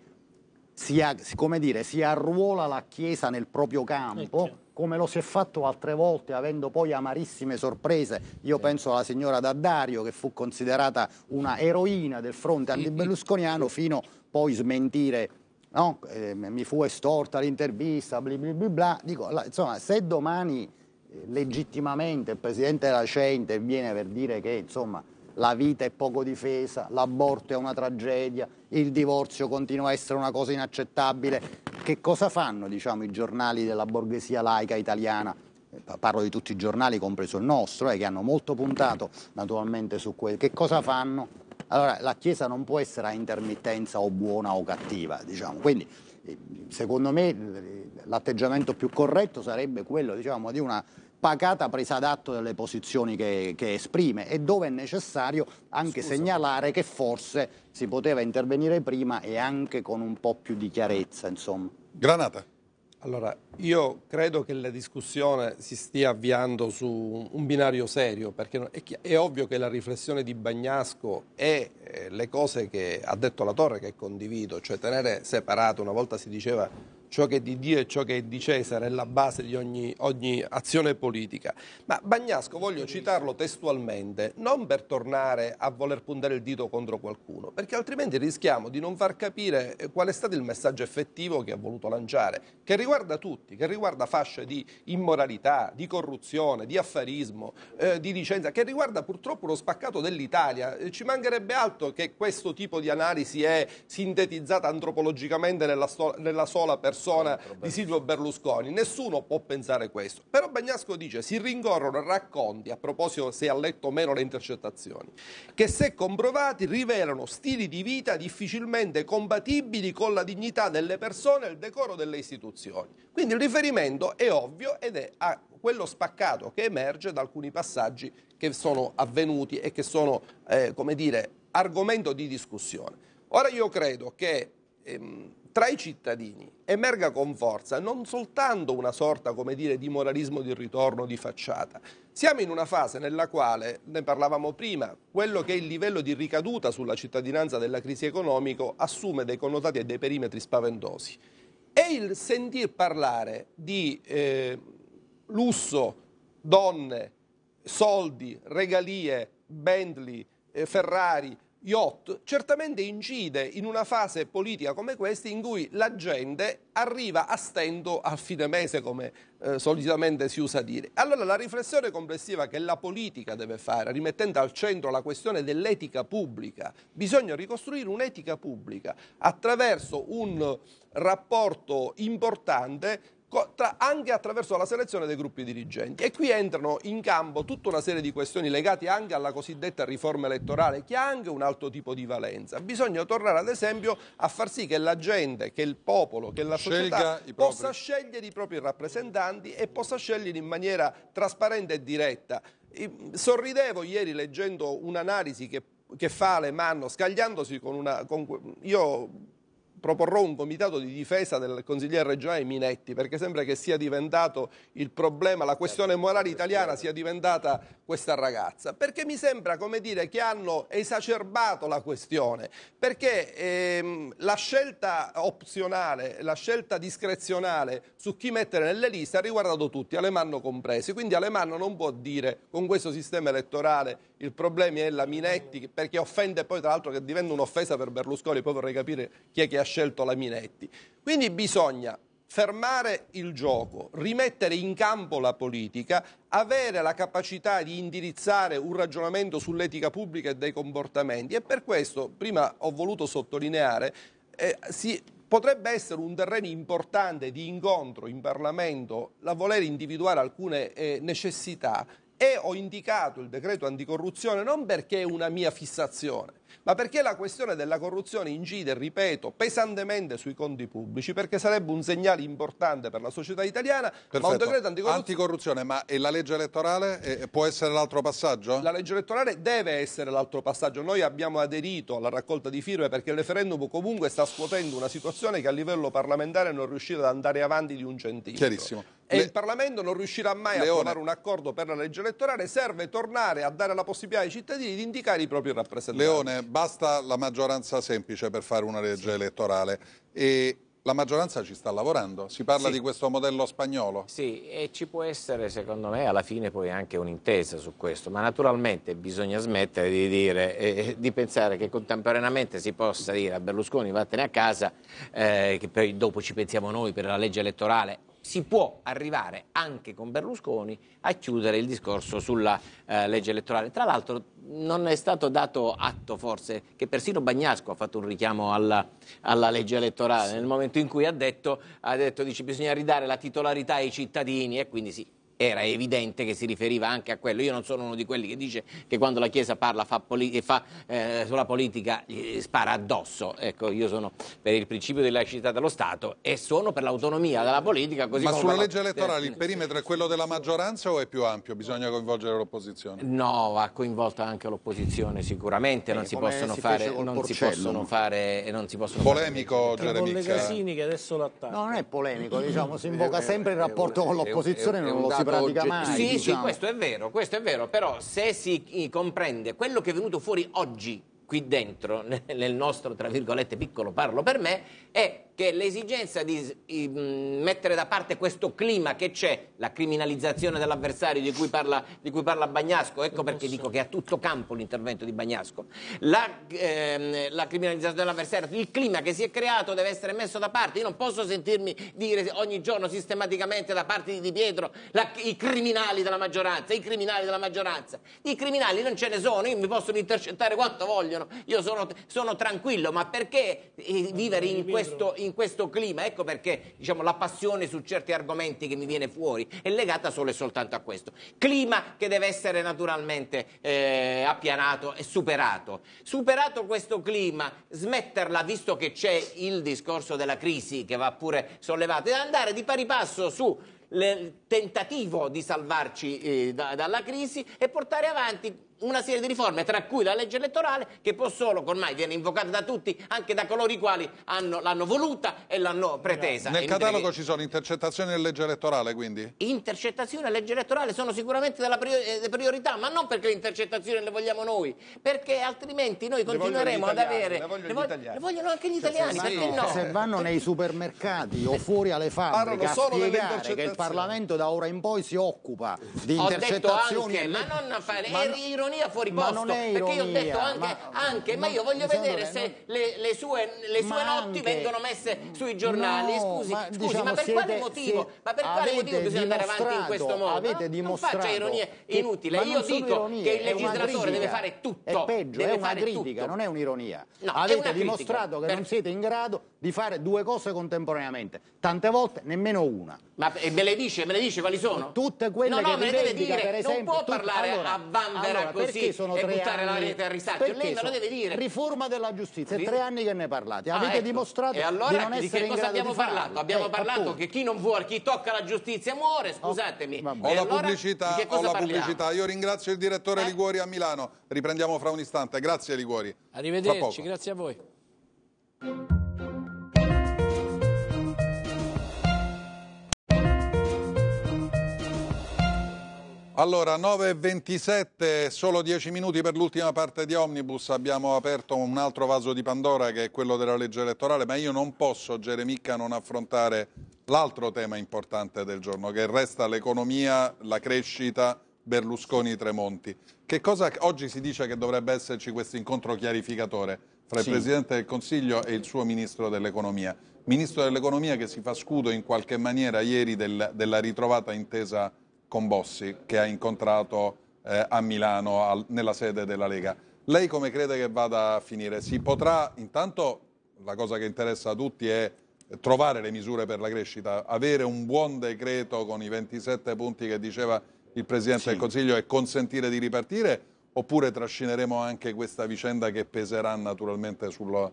si, ha, come dire, si arruola la Chiesa nel proprio campo eh, certo come lo si è fatto altre volte, avendo poi amarissime sorprese. Io penso alla signora Daddario, che fu considerata una eroina del fronte anti antiberlusconiano, fino poi smentire No, eh, mi fu estorta l'intervista, bla bla bla, dico, la, insomma, se domani eh, legittimamente il presidente della CE interviene per dire che, insomma, la vita è poco difesa, l'aborto è una tragedia, il divorzio continua a essere una cosa inaccettabile, che cosa fanno diciamo, i giornali della borghesia laica italiana? Eh, parlo di tutti i giornali, compreso il nostro, eh, che hanno molto puntato naturalmente su quello. Che cosa fanno? Allora, la Chiesa non può essere a intermittenza o buona o cattiva, diciamo. Quindi, eh, secondo me, l'atteggiamento più corretto sarebbe quello diciamo, di una pacata presa d'atto delle posizioni che, che, esprime e dove è necessario anche Scusa. segnalare che forse si poteva intervenire prima e anche con un po' più di chiarezza. Insomma. Granata. Allora, io credo che la discussione si stia avviando su un binario serio, perché è, è ovvio che la riflessione di Bagnasco e eh, le cose che ha detto la Torre, che condivido, cioè tenere separato, una volta si diceva ciò che è di Dio e ciò che è di Cesare è la base di ogni, ogni azione politica. Ma Bagnasco voglio citarlo testualmente, non per tornare a voler puntare il dito contro qualcuno, perché altrimenti rischiamo di non far capire eh, qual è stato il messaggio effettivo che ha voluto lanciare, che riguarda tutti, che riguarda fasce di immoralità, di corruzione, di affarismo, eh, di licenza, che riguarda purtroppo lo spaccato dell'Italia. Eh, ci mancherebbe altro che questo tipo di analisi è sintetizzata antropologicamente nella, nella sola persona persona di Silvio Berlusconi. Nessuno può pensare questo. Però Bagnasco dice, si rincorrono racconti, a proposito se ha letto o meno le intercettazioni, che se comprovati rivelano stili di vita difficilmente compatibili con la dignità delle persone e il decoro delle istituzioni. Quindi il riferimento è ovvio ed è a quello spaccato che emerge da alcuni passaggi che sono avvenuti e che sono, eh, come dire, argomento di discussione. Ora io credo che ehm, tra i cittadini emerga con forza non soltanto una sorta dire, di moralismo di ritorno di facciata. Siamo in una fase nella quale, ne parlavamo prima, quello che è il livello di ricaduta sulla cittadinanza della crisi economica assume dei connotati e dei perimetri spaventosi. E il sentir parlare di eh, lusso, donne, soldi, regalie, Bentley, eh, Ferrari, yacht certamente incide in una fase politica come questa in cui la gente arriva a stento al fine mese come eh, solitamente si usa dire. Allora la riflessione complessiva che la politica deve fare, rimettendo al centro la questione dell'etica pubblica, bisogna ricostruire un'etica pubblica attraverso un rapporto importante anche attraverso la selezione dei gruppi dirigenti. E qui entrano in campo tutta una serie di questioni legate anche alla cosiddetta riforma elettorale, che ha anche un altro tipo di valenza. Bisogna tornare ad esempio a far sì che la gente, che il popolo, che la società possa scegliere i propri rappresentanti e possa scegliere in maniera trasparente e diretta. Sorridevo ieri leggendo un'analisi che, che fa Alemanno, scagliandosi con una... Con, io proporrò un comitato di difesa del consigliere regionale Minetti perché sembra che sia diventato il problema, la questione certo, morale italiana sia diventata questa ragazza, perché mi sembra come dire che hanno esacerbato la questione, perché ehm, la scelta opzionale, la scelta discrezionale su chi mettere nelle liste ha riguardato tutti, Alemanno compresi, quindi Alemanno non può dire con questo sistema elettorale il problema è la Minetti, perché offende poi tra l'altro che diventa un'offesa per Berlusconi, poi vorrei capire chi è che ha scelto la Minetti. Quindi bisogna fermare il gioco, rimettere in campo la politica, avere la capacità di indirizzare un ragionamento sull'etica pubblica e dei comportamenti e per questo, prima ho voluto sottolineare, eh, si, potrebbe essere un terreno importante di incontro in Parlamento la voler individuare alcune eh, necessità e ho indicato il decreto anticorruzione non perché è una mia fissazione, ma perché la questione della corruzione incide, ripeto, pesantemente sui conti pubblici, perché sarebbe un segnale importante per la società italiana. Perfetto. Ma un decreto anticorruzione... anticorruzione, ma e la legge elettorale eh, può essere l'altro passaggio? La legge elettorale deve essere l'altro passaggio. Noi abbiamo aderito alla raccolta di firme perché il referendum comunque sta scuotendo una situazione che a livello parlamentare non riuscire ad andare avanti di un centimetro. Chiarissimo e le... il Parlamento non riuscirà mai Leone. a trovare un accordo per la legge elettorale, serve tornare a dare la possibilità ai cittadini di indicare i propri rappresentanti. Leone, basta la maggioranza semplice per fare una legge sì. elettorale e la maggioranza ci sta lavorando, si parla sì. di questo modello spagnolo. Sì, e ci può essere secondo me alla fine poi anche un'intesa su questo, ma naturalmente bisogna smettere di, dire, eh, di pensare che contemporaneamente si possa dire a Berlusconi vattene a casa, eh, che poi dopo ci pensiamo noi per la legge elettorale si può arrivare anche con Berlusconi a chiudere il discorso sulla eh, legge elettorale. Tra l'altro non è stato dato atto forse che persino Bagnasco ha fatto un richiamo alla, alla legge elettorale sì. nel momento in cui ha detto, ha detto dice, bisogna ridare la titolarità ai cittadini e quindi sì, era evidente che si riferiva anche a quello. Io non sono uno di quelli che dice che quando la Chiesa parla fa politi- fa, eh, sulla politica spara addosso. Ecco, io sono per il principio della laicità dello Stato e sono per l'autonomia della politica. Ma sulla la... legge elettorale il eh, perimetro è quello della maggioranza o è più ampio? Bisogna coinvolgere l'opposizione? No, va coinvolta anche l'opposizione sicuramente, non, eh, si, possono si, fare, non si possono fare... Non si possono polemico, fare... Polemico, Geremicca. che adesso l'attacca. No, non è polemico, diciamo, si invoca sempre il rapporto con l'opposizione, non lo si pratica mai. Sì, diciamo. sì, questo è vero, questo è vero, però se si eh, comprende quello che è venuto fuori oggi qui dentro, nel nostro, tra virgolette, piccolo parlo per me, è che l'esigenza di mettere da parte questo clima che c'è, la criminalizzazione dell'avversario di, di cui parla, Bagnasco, ecco perché dico che è a tutto campo l'intervento di Bagnasco, la, ehm, la criminalizzazione dell'avversario, il clima che si è creato deve essere messo da parte, io non posso sentirmi dire ogni giorno sistematicamente da parte di Di Pietro la, i criminali della maggioranza, i criminali della maggioranza, i criminali non ce ne sono, io mi possono intercettare quanto vogliono, io sono, sono tranquillo, ma perché eh, vivere in questo in questo clima, ecco perché diciamo, la passione su certi argomenti che mi viene fuori è legata solo e soltanto a questo. Clima che deve essere naturalmente eh, appianato e superato. Superato questo clima, smetterla, visto che c'è il discorso della crisi che va pure sollevato, e andare di pari passo su il tentativo di salvarci eh, da, dalla crisi e portare avanti una serie di riforme, tra cui la legge elettorale, che può solo, ormai viene invocata da tutti, anche da coloro i quali l'hanno voluta e l'hanno pretesa. Nel catalogo ci sono intercettazioni e legge elettorale, quindi? Intercettazioni e legge elettorale sono sicuramente eh, delle priorità, ma non perché le intercettazioni le vogliamo noi, perché altrimenti noi continueremo ad avere... Le vogliono, le, le vogliono, anche gli italiani, perché se, no? se vanno nei supermercati o fuori alle fabbriche a spiegare che il Parlamento da ora in poi si occupa di intercettazioni... Ho detto anche, ma non fare... È ironia un'ironia fuori ma posto. Ironia, perché io ho detto anche, ma, anche, ma, ma io voglio vedere se non... le, le, sue, le sue notti anche... vengono messe sui giornali. No, scusi, ma, scusi, diciamo, ma per siete, quale motivo? Ma per quale motivo bisogna andare avanti in questo modo? Avete dimostrato. Non faccia ironie inutile. Io dico che il legislatore deve fare tutto. È peggio, è una critica, non è un'ironia. Avete dimostrato che non siete in grado di fare due cose contemporaneamente, tante volte nemmeno una. Ma me le dice, me le dice quali sono? Tutte quelle no, no, che me le deve dire, per esempio, non può tutte... parlare allora, a Vandera allora, così sono e buttare anni... la rete a ristacchio, lei me lo deve dire. Riforma della giustizia, è tre anni che ne parlate, ah, avete ecco. dimostrato e allora, di non essere di che cosa abbiamo parlato? Abbiamo eh, parlato appunto. che chi non vuole, chi tocca la giustizia muore, oh, scusatemi. Oh, ho, la allora, pubblicità, ho la pubblicità, io ringrazio il direttore eh? Liguori a Milano, riprendiamo fra un istante, grazie Liguori. Arrivederci, grazie a voi. Allora, 9.27, solo 10 minuti per l'ultima parte di Omnibus, abbiamo aperto un altro vaso di Pandora che è quello della legge elettorale, ma io non posso, Geremicca, non affrontare l'altro tema importante del giorno, che resta l'economia, la crescita, Berlusconi-Tremonti. Che cosa oggi si dice che dovrebbe esserci questo incontro chiarificatore fra il Presidente del Consiglio e il suo Ministro dell'Economia? Ministro dell'Economia che si fa scudo in qualche maniera ieri del, della ritrovata intesa con Bossi che ha incontrato eh, a Milano al, nella sede della Lega. Lei come crede che vada a finire? Si potrà, intanto la cosa che interessa a tutti è trovare le misure per la crescita, avere un buon decreto con i 27 punti che diceva il Presidente sì. del Consiglio e consentire di ripartire oppure trascineremo anche questa vicenda che peserà naturalmente sulla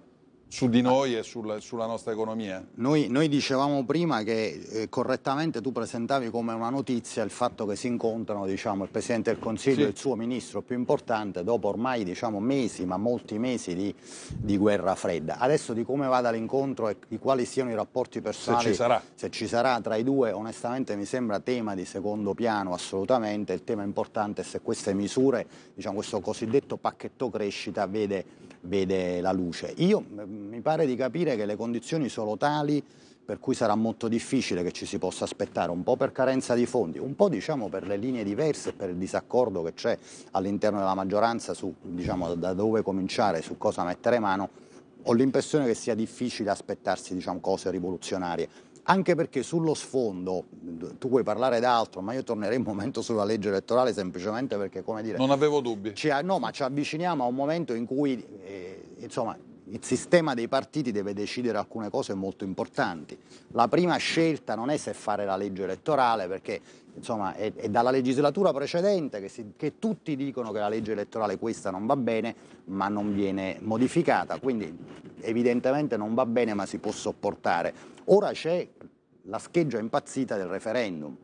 su di noi e sul, sulla nostra economia. Noi, noi dicevamo prima che eh, correttamente tu presentavi come una notizia il fatto che si incontrano diciamo, il Presidente del Consiglio sì. e il suo ministro più importante dopo ormai diciamo, mesi, ma molti mesi di, di, guerra fredda. Adesso di come vada l'incontro e di quali siano i rapporti personali, se ci, sarà. se ci sarà tra i due, onestamente mi sembra tema di secondo piano assolutamente. Il tema importante è se queste misure, diciamo, questo cosiddetto pacchetto crescita vede, vede la luce. Io mm, mi pare di capire che le condizioni sono tali per cui sarà molto difficile che ci si possa aspettare, un po' per carenza di fondi, un po' diciamo per le linee diverse e per il disaccordo che c'è all'interno della maggioranza su diciamo, da dove cominciare, su cosa mettere mano, ho l'impressione che sia difficile aspettarsi diciamo, cose rivoluzionarie. Anche perché sullo sfondo, tu puoi parlare d'altro, ma io tornerei un momento sulla legge elettorale semplicemente perché, come dire... Non avevo dubbi. Ci, no, ma ci avviciniamo a un momento in cui, eh, insomma, il sistema dei partiti deve decidere alcune cose molto importanti. La prima scelta non è se fare la legge elettorale, perché insomma, è, è, dalla legislatura precedente che, si, che, tutti dicono che la legge elettorale questa non va bene, ma non viene modificata, quindi evidentemente non va bene, ma si può sopportare. Ora c'è la scheggia impazzita del referendum.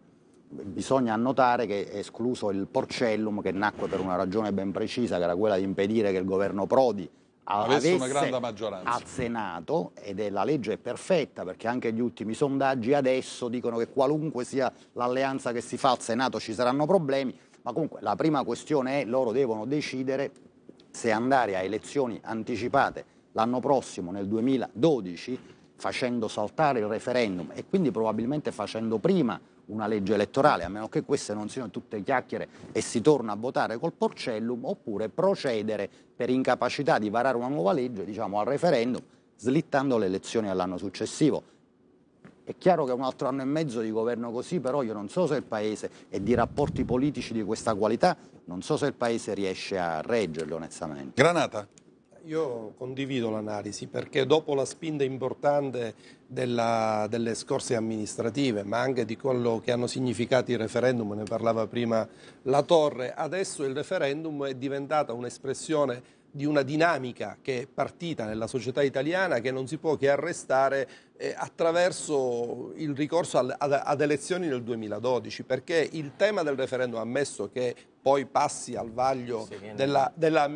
Bisogna annotare che è escluso il Porcellum, che nacque per una ragione ben precisa, che era quella di impedire che il governo Prodi avesse una grande maggioranza al Senato, ed è la legge è perfetta perché anche gli ultimi sondaggi adesso dicono che qualunque sia l'alleanza che si fa al Senato ci saranno problemi, ma comunque la prima questione è loro devono decidere se andare a elezioni anticipate l'anno prossimo, nel 2012, facendo saltare il referendum e quindi probabilmente facendo prima una legge elettorale, a meno che queste non siano tutte chiacchiere e si torna a votare col porcellum, oppure procedere per incapacità di varare una nuova legge, diciamo al referendum, slittando le elezioni all'anno successivo. È chiaro che un altro anno e mezzo di governo così, però io non so se il Paese e di rapporti politici di questa qualità, non so se il Paese riesce a reggerlo onestamente. Granata. Io condivido l'analisi perché dopo la spinta importante della, delle scorse amministrative, ma anche di quello che hanno significato i referendum, ne parlava prima la Torre, adesso il referendum è diventata un'espressione di una dinamica che è partita nella società italiana che non si può che arrestare eh, attraverso il ricorso al, ad, ad, elezioni nel 2012, perché il tema del referendum, ammesso che poi passi al vaglio sì, della, della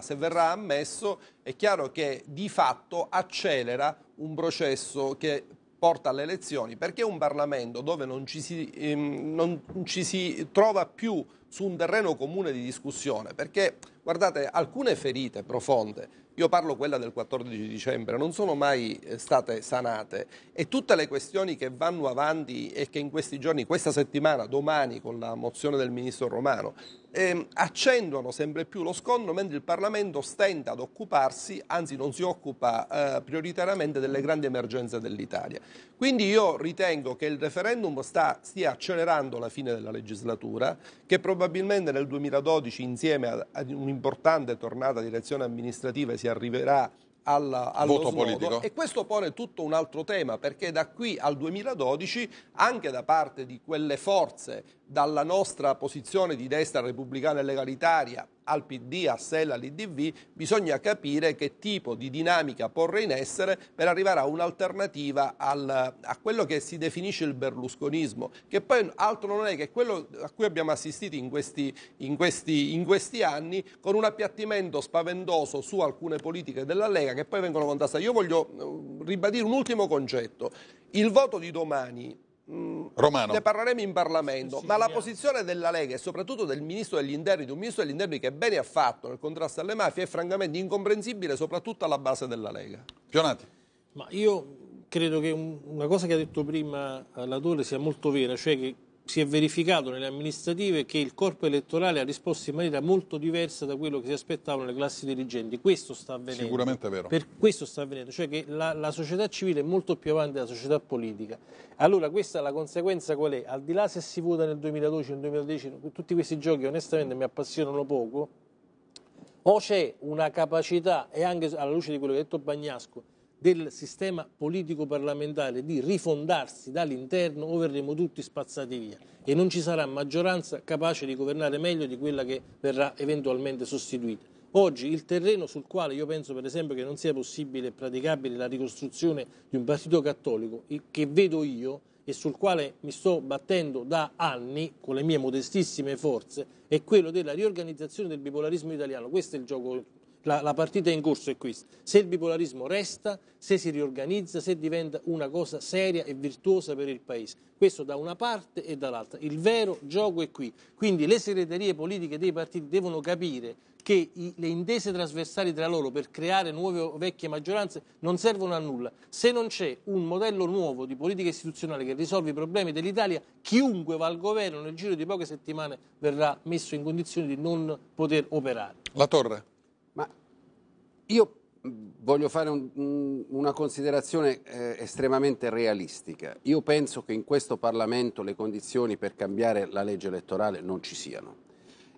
se verrà ammesso, è chiaro che di fatto accelera un processo che porta alle elezioni, perché un Parlamento dove non ci, si, ehm, non ci si, trova più su un terreno comune di discussione, perché Guardate, alcune ferite profonde, io parlo quella del 14 dicembre, non sono mai eh, state sanate e tutte le questioni che vanno avanti e che in questi giorni, questa settimana, domani con la mozione del ministro Romano, eh, accendono sempre più lo scontro mentre il Parlamento stenta ad occuparsi, anzi non si occupa eh, prioritariamente delle grandi emergenze dell'Italia. Quindi io ritengo che il referendum sta, stia accelerando la fine della legislatura, che probabilmente nel 2012 insieme ad un un'importante tornata di elezioni amministrative si arriverà alla, allo voto politico. E questo pone tutto un altro tema, perché da qui al 2012 anche da parte di quelle forze dalla nostra posizione di destra repubblicana e legalitaria al PD, a Sella, all'IDV, bisogna capire che tipo di dinamica porre in essere per arrivare a un'alternativa a quello che si definisce il berlusconismo, che poi altro non è che quello a cui abbiamo assistito in questi, in questi, in questi anni con un appiattimento spaventoso su alcune politiche della Lega che poi vengono contestate. Io voglio eh, ribadire un ultimo concetto. Il voto di domani Mm, Romano. Ne parleremo in Parlamento, sì, sì, ma la posizione della Lega e soprattutto del ministro degli interni, di un ministro degli interni che bene ha fatto nel contrasto alle mafie, è francamente incomprensibile soprattutto alla base della Lega. Pionati. Ma io credo che una cosa che ha detto prima eh, l'autore sia molto vera, cioè che si è verificato nelle amministrative che il corpo elettorale ha risposto in maniera molto diversa da quello che si aspettavano le classi dirigenti. Questo sta avvenendo. Sicuramente è vero. Per questo sta avvenendo, cioè che la, la, società civile è molto più avanti della società politica. Allora questa la conseguenza qual è? Al di là se si vota nel 2012 o nel 2010, tutti questi giochi onestamente mi appassionano poco, o c'è una capacità, e anche alla luce di quello che ha detto Bagnasco, del sistema politico parlamentare di rifondarsi dall'interno o verremo tutti spazzati via e non ci sarà maggioranza capace di governare meglio di quella che verrà eventualmente sostituita. Oggi il terreno sul quale io penso per esempio che non sia possibile e praticabile la ricostruzione di un partito cattolico che vedo io e sul quale mi sto battendo da anni con le mie modestissime forze è quello della riorganizzazione del bipolarismo italiano. Questo è il gioco la, la partita in corso è questa. Se il bipolarismo resta, se si riorganizza, se diventa una cosa seria e virtuosa per il Paese. Questo da una parte e dall'altra. Il vero gioco è qui. Quindi le segreterie politiche dei partiti devono capire che le intese trasversali tra loro per creare nuove o vecchie maggioranze non servono a nulla. Se non c'è un modello nuovo di politica istituzionale che risolve i problemi dell'Italia, chiunque va al governo nel giro di poche settimane verrà messo in condizione di non poter operare. La Torre. Io voglio fare un, una considerazione eh, estremamente realistica. Io penso che in questo Parlamento le condizioni per cambiare la legge elettorale non ci siano.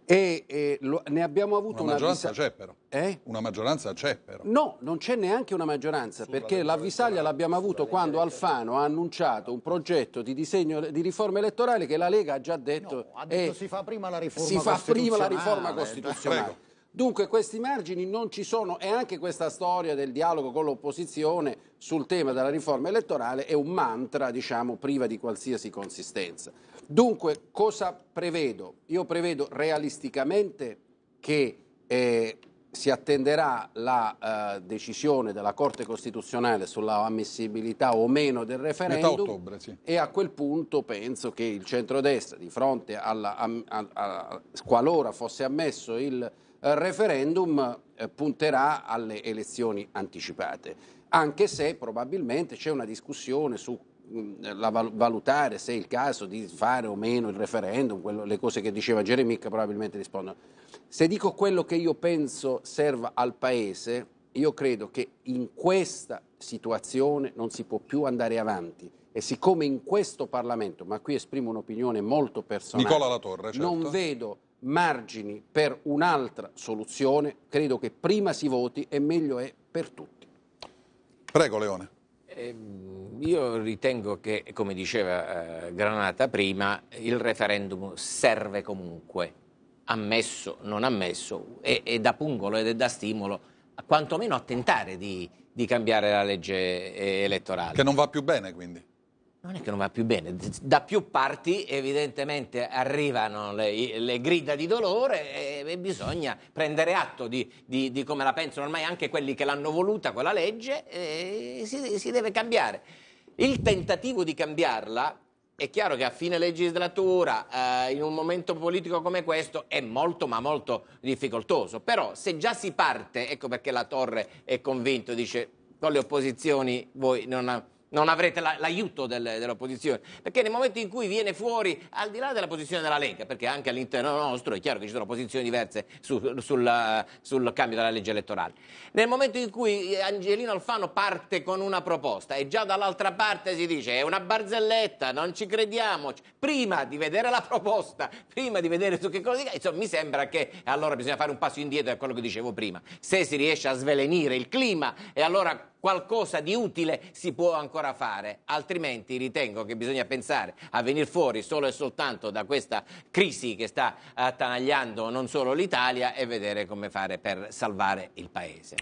E, e lo, ne abbiamo avuto una, maggioranza una maggioranza. C'è però. Eh? Una maggioranza c'è però. No, non c'è neanche una maggioranza sulla perché l'avvisaglia l'abbiamo avuto quando Alfano ha annunciato un progetto di disegno di riforma elettorale che la Lega ha già detto. No, ha detto eh, si fa prima la riforma si costituzionale. fa prima la riforma costituzionale. Prego. Dunque questi margini non ci sono e anche questa storia del dialogo con l'opposizione sul tema della riforma elettorale è un mantra, diciamo, priva di qualsiasi consistenza. Dunque cosa prevedo? Io prevedo realisticamente che eh, si attenderà la eh, decisione della Corte Costituzionale sulla ammissibilità o meno del referendum ottobre, sì. e a quel punto penso che il centrodestra di fronte alla, a, a, a, qualora fosse ammesso il eh, referendum eh, punterà alle elezioni anticipate, anche se probabilmente c'è una discussione su mm, la valutare se è il caso di fare o meno il referendum, quello, le cose che diceva Geremic probabilmente rispondono. Se dico quello che io penso serva al Paese, io credo che in questa situazione non si può più andare avanti. E siccome in questo Parlamento, ma qui esprimo un'opinione molto personale, Nicola Latorre, certo. non vedo margini per un'altra soluzione, credo che prima si voti e meglio è per tutti. Prego Leone. Eh, io ritengo che, come diceva eh, Granata prima, il referendum serve comunque, ammesso, non ammesso, e, e da pungolo ed è da stimolo, quantomeno a tentare di, di cambiare la legge eh, elettorale. Che non va più bene quindi non è che non va più bene. Da più parti evidentemente arrivano le, le grida di dolore e, e bisogna prendere atto di, di, di, come la pensano ormai anche quelli che l'hanno voluta quella legge e si, si deve cambiare. Il tentativo di cambiarla è chiaro che a fine legislatura, eh, in un momento politico come questo, è molto ma molto difficoltoso. Però se già si parte, ecco perché la Torre è convinto, dice con le opposizioni voi non... Ha, non avrete la, l'aiuto del, dell'opposizione, perché nel momento in cui viene fuori, al di là della posizione della Lega, perché anche all'interno nostro è chiaro che ci sono posizioni diverse su, sul, sul, cambio della legge elettorale, nel momento in cui Angelino Alfano parte con una proposta e già dall'altra parte si dice è una barzelletta, non ci crediamo, prima di vedere la proposta, prima di vedere su che cosa dica, insomma mi sembra che allora bisogna fare un passo indietro da quello che dicevo prima, se si riesce a svelenire il clima e allora qualcosa di utile si può ancora fare, altrimenti ritengo che bisogna pensare a venire fuori solo e soltanto da questa crisi che sta attanagliando non solo l'Italia e vedere come fare per salvare il Paese.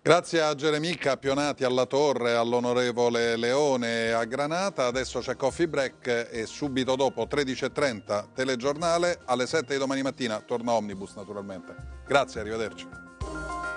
Grazie a Geremica Pionati alla Torre, all'onorevole Leone a Granata. Adesso c'è Coffee Break e subito dopo 13.30 telegiornale alle 7 di domani mattina. Torna Omnibus naturalmente. Grazie, arrivederci.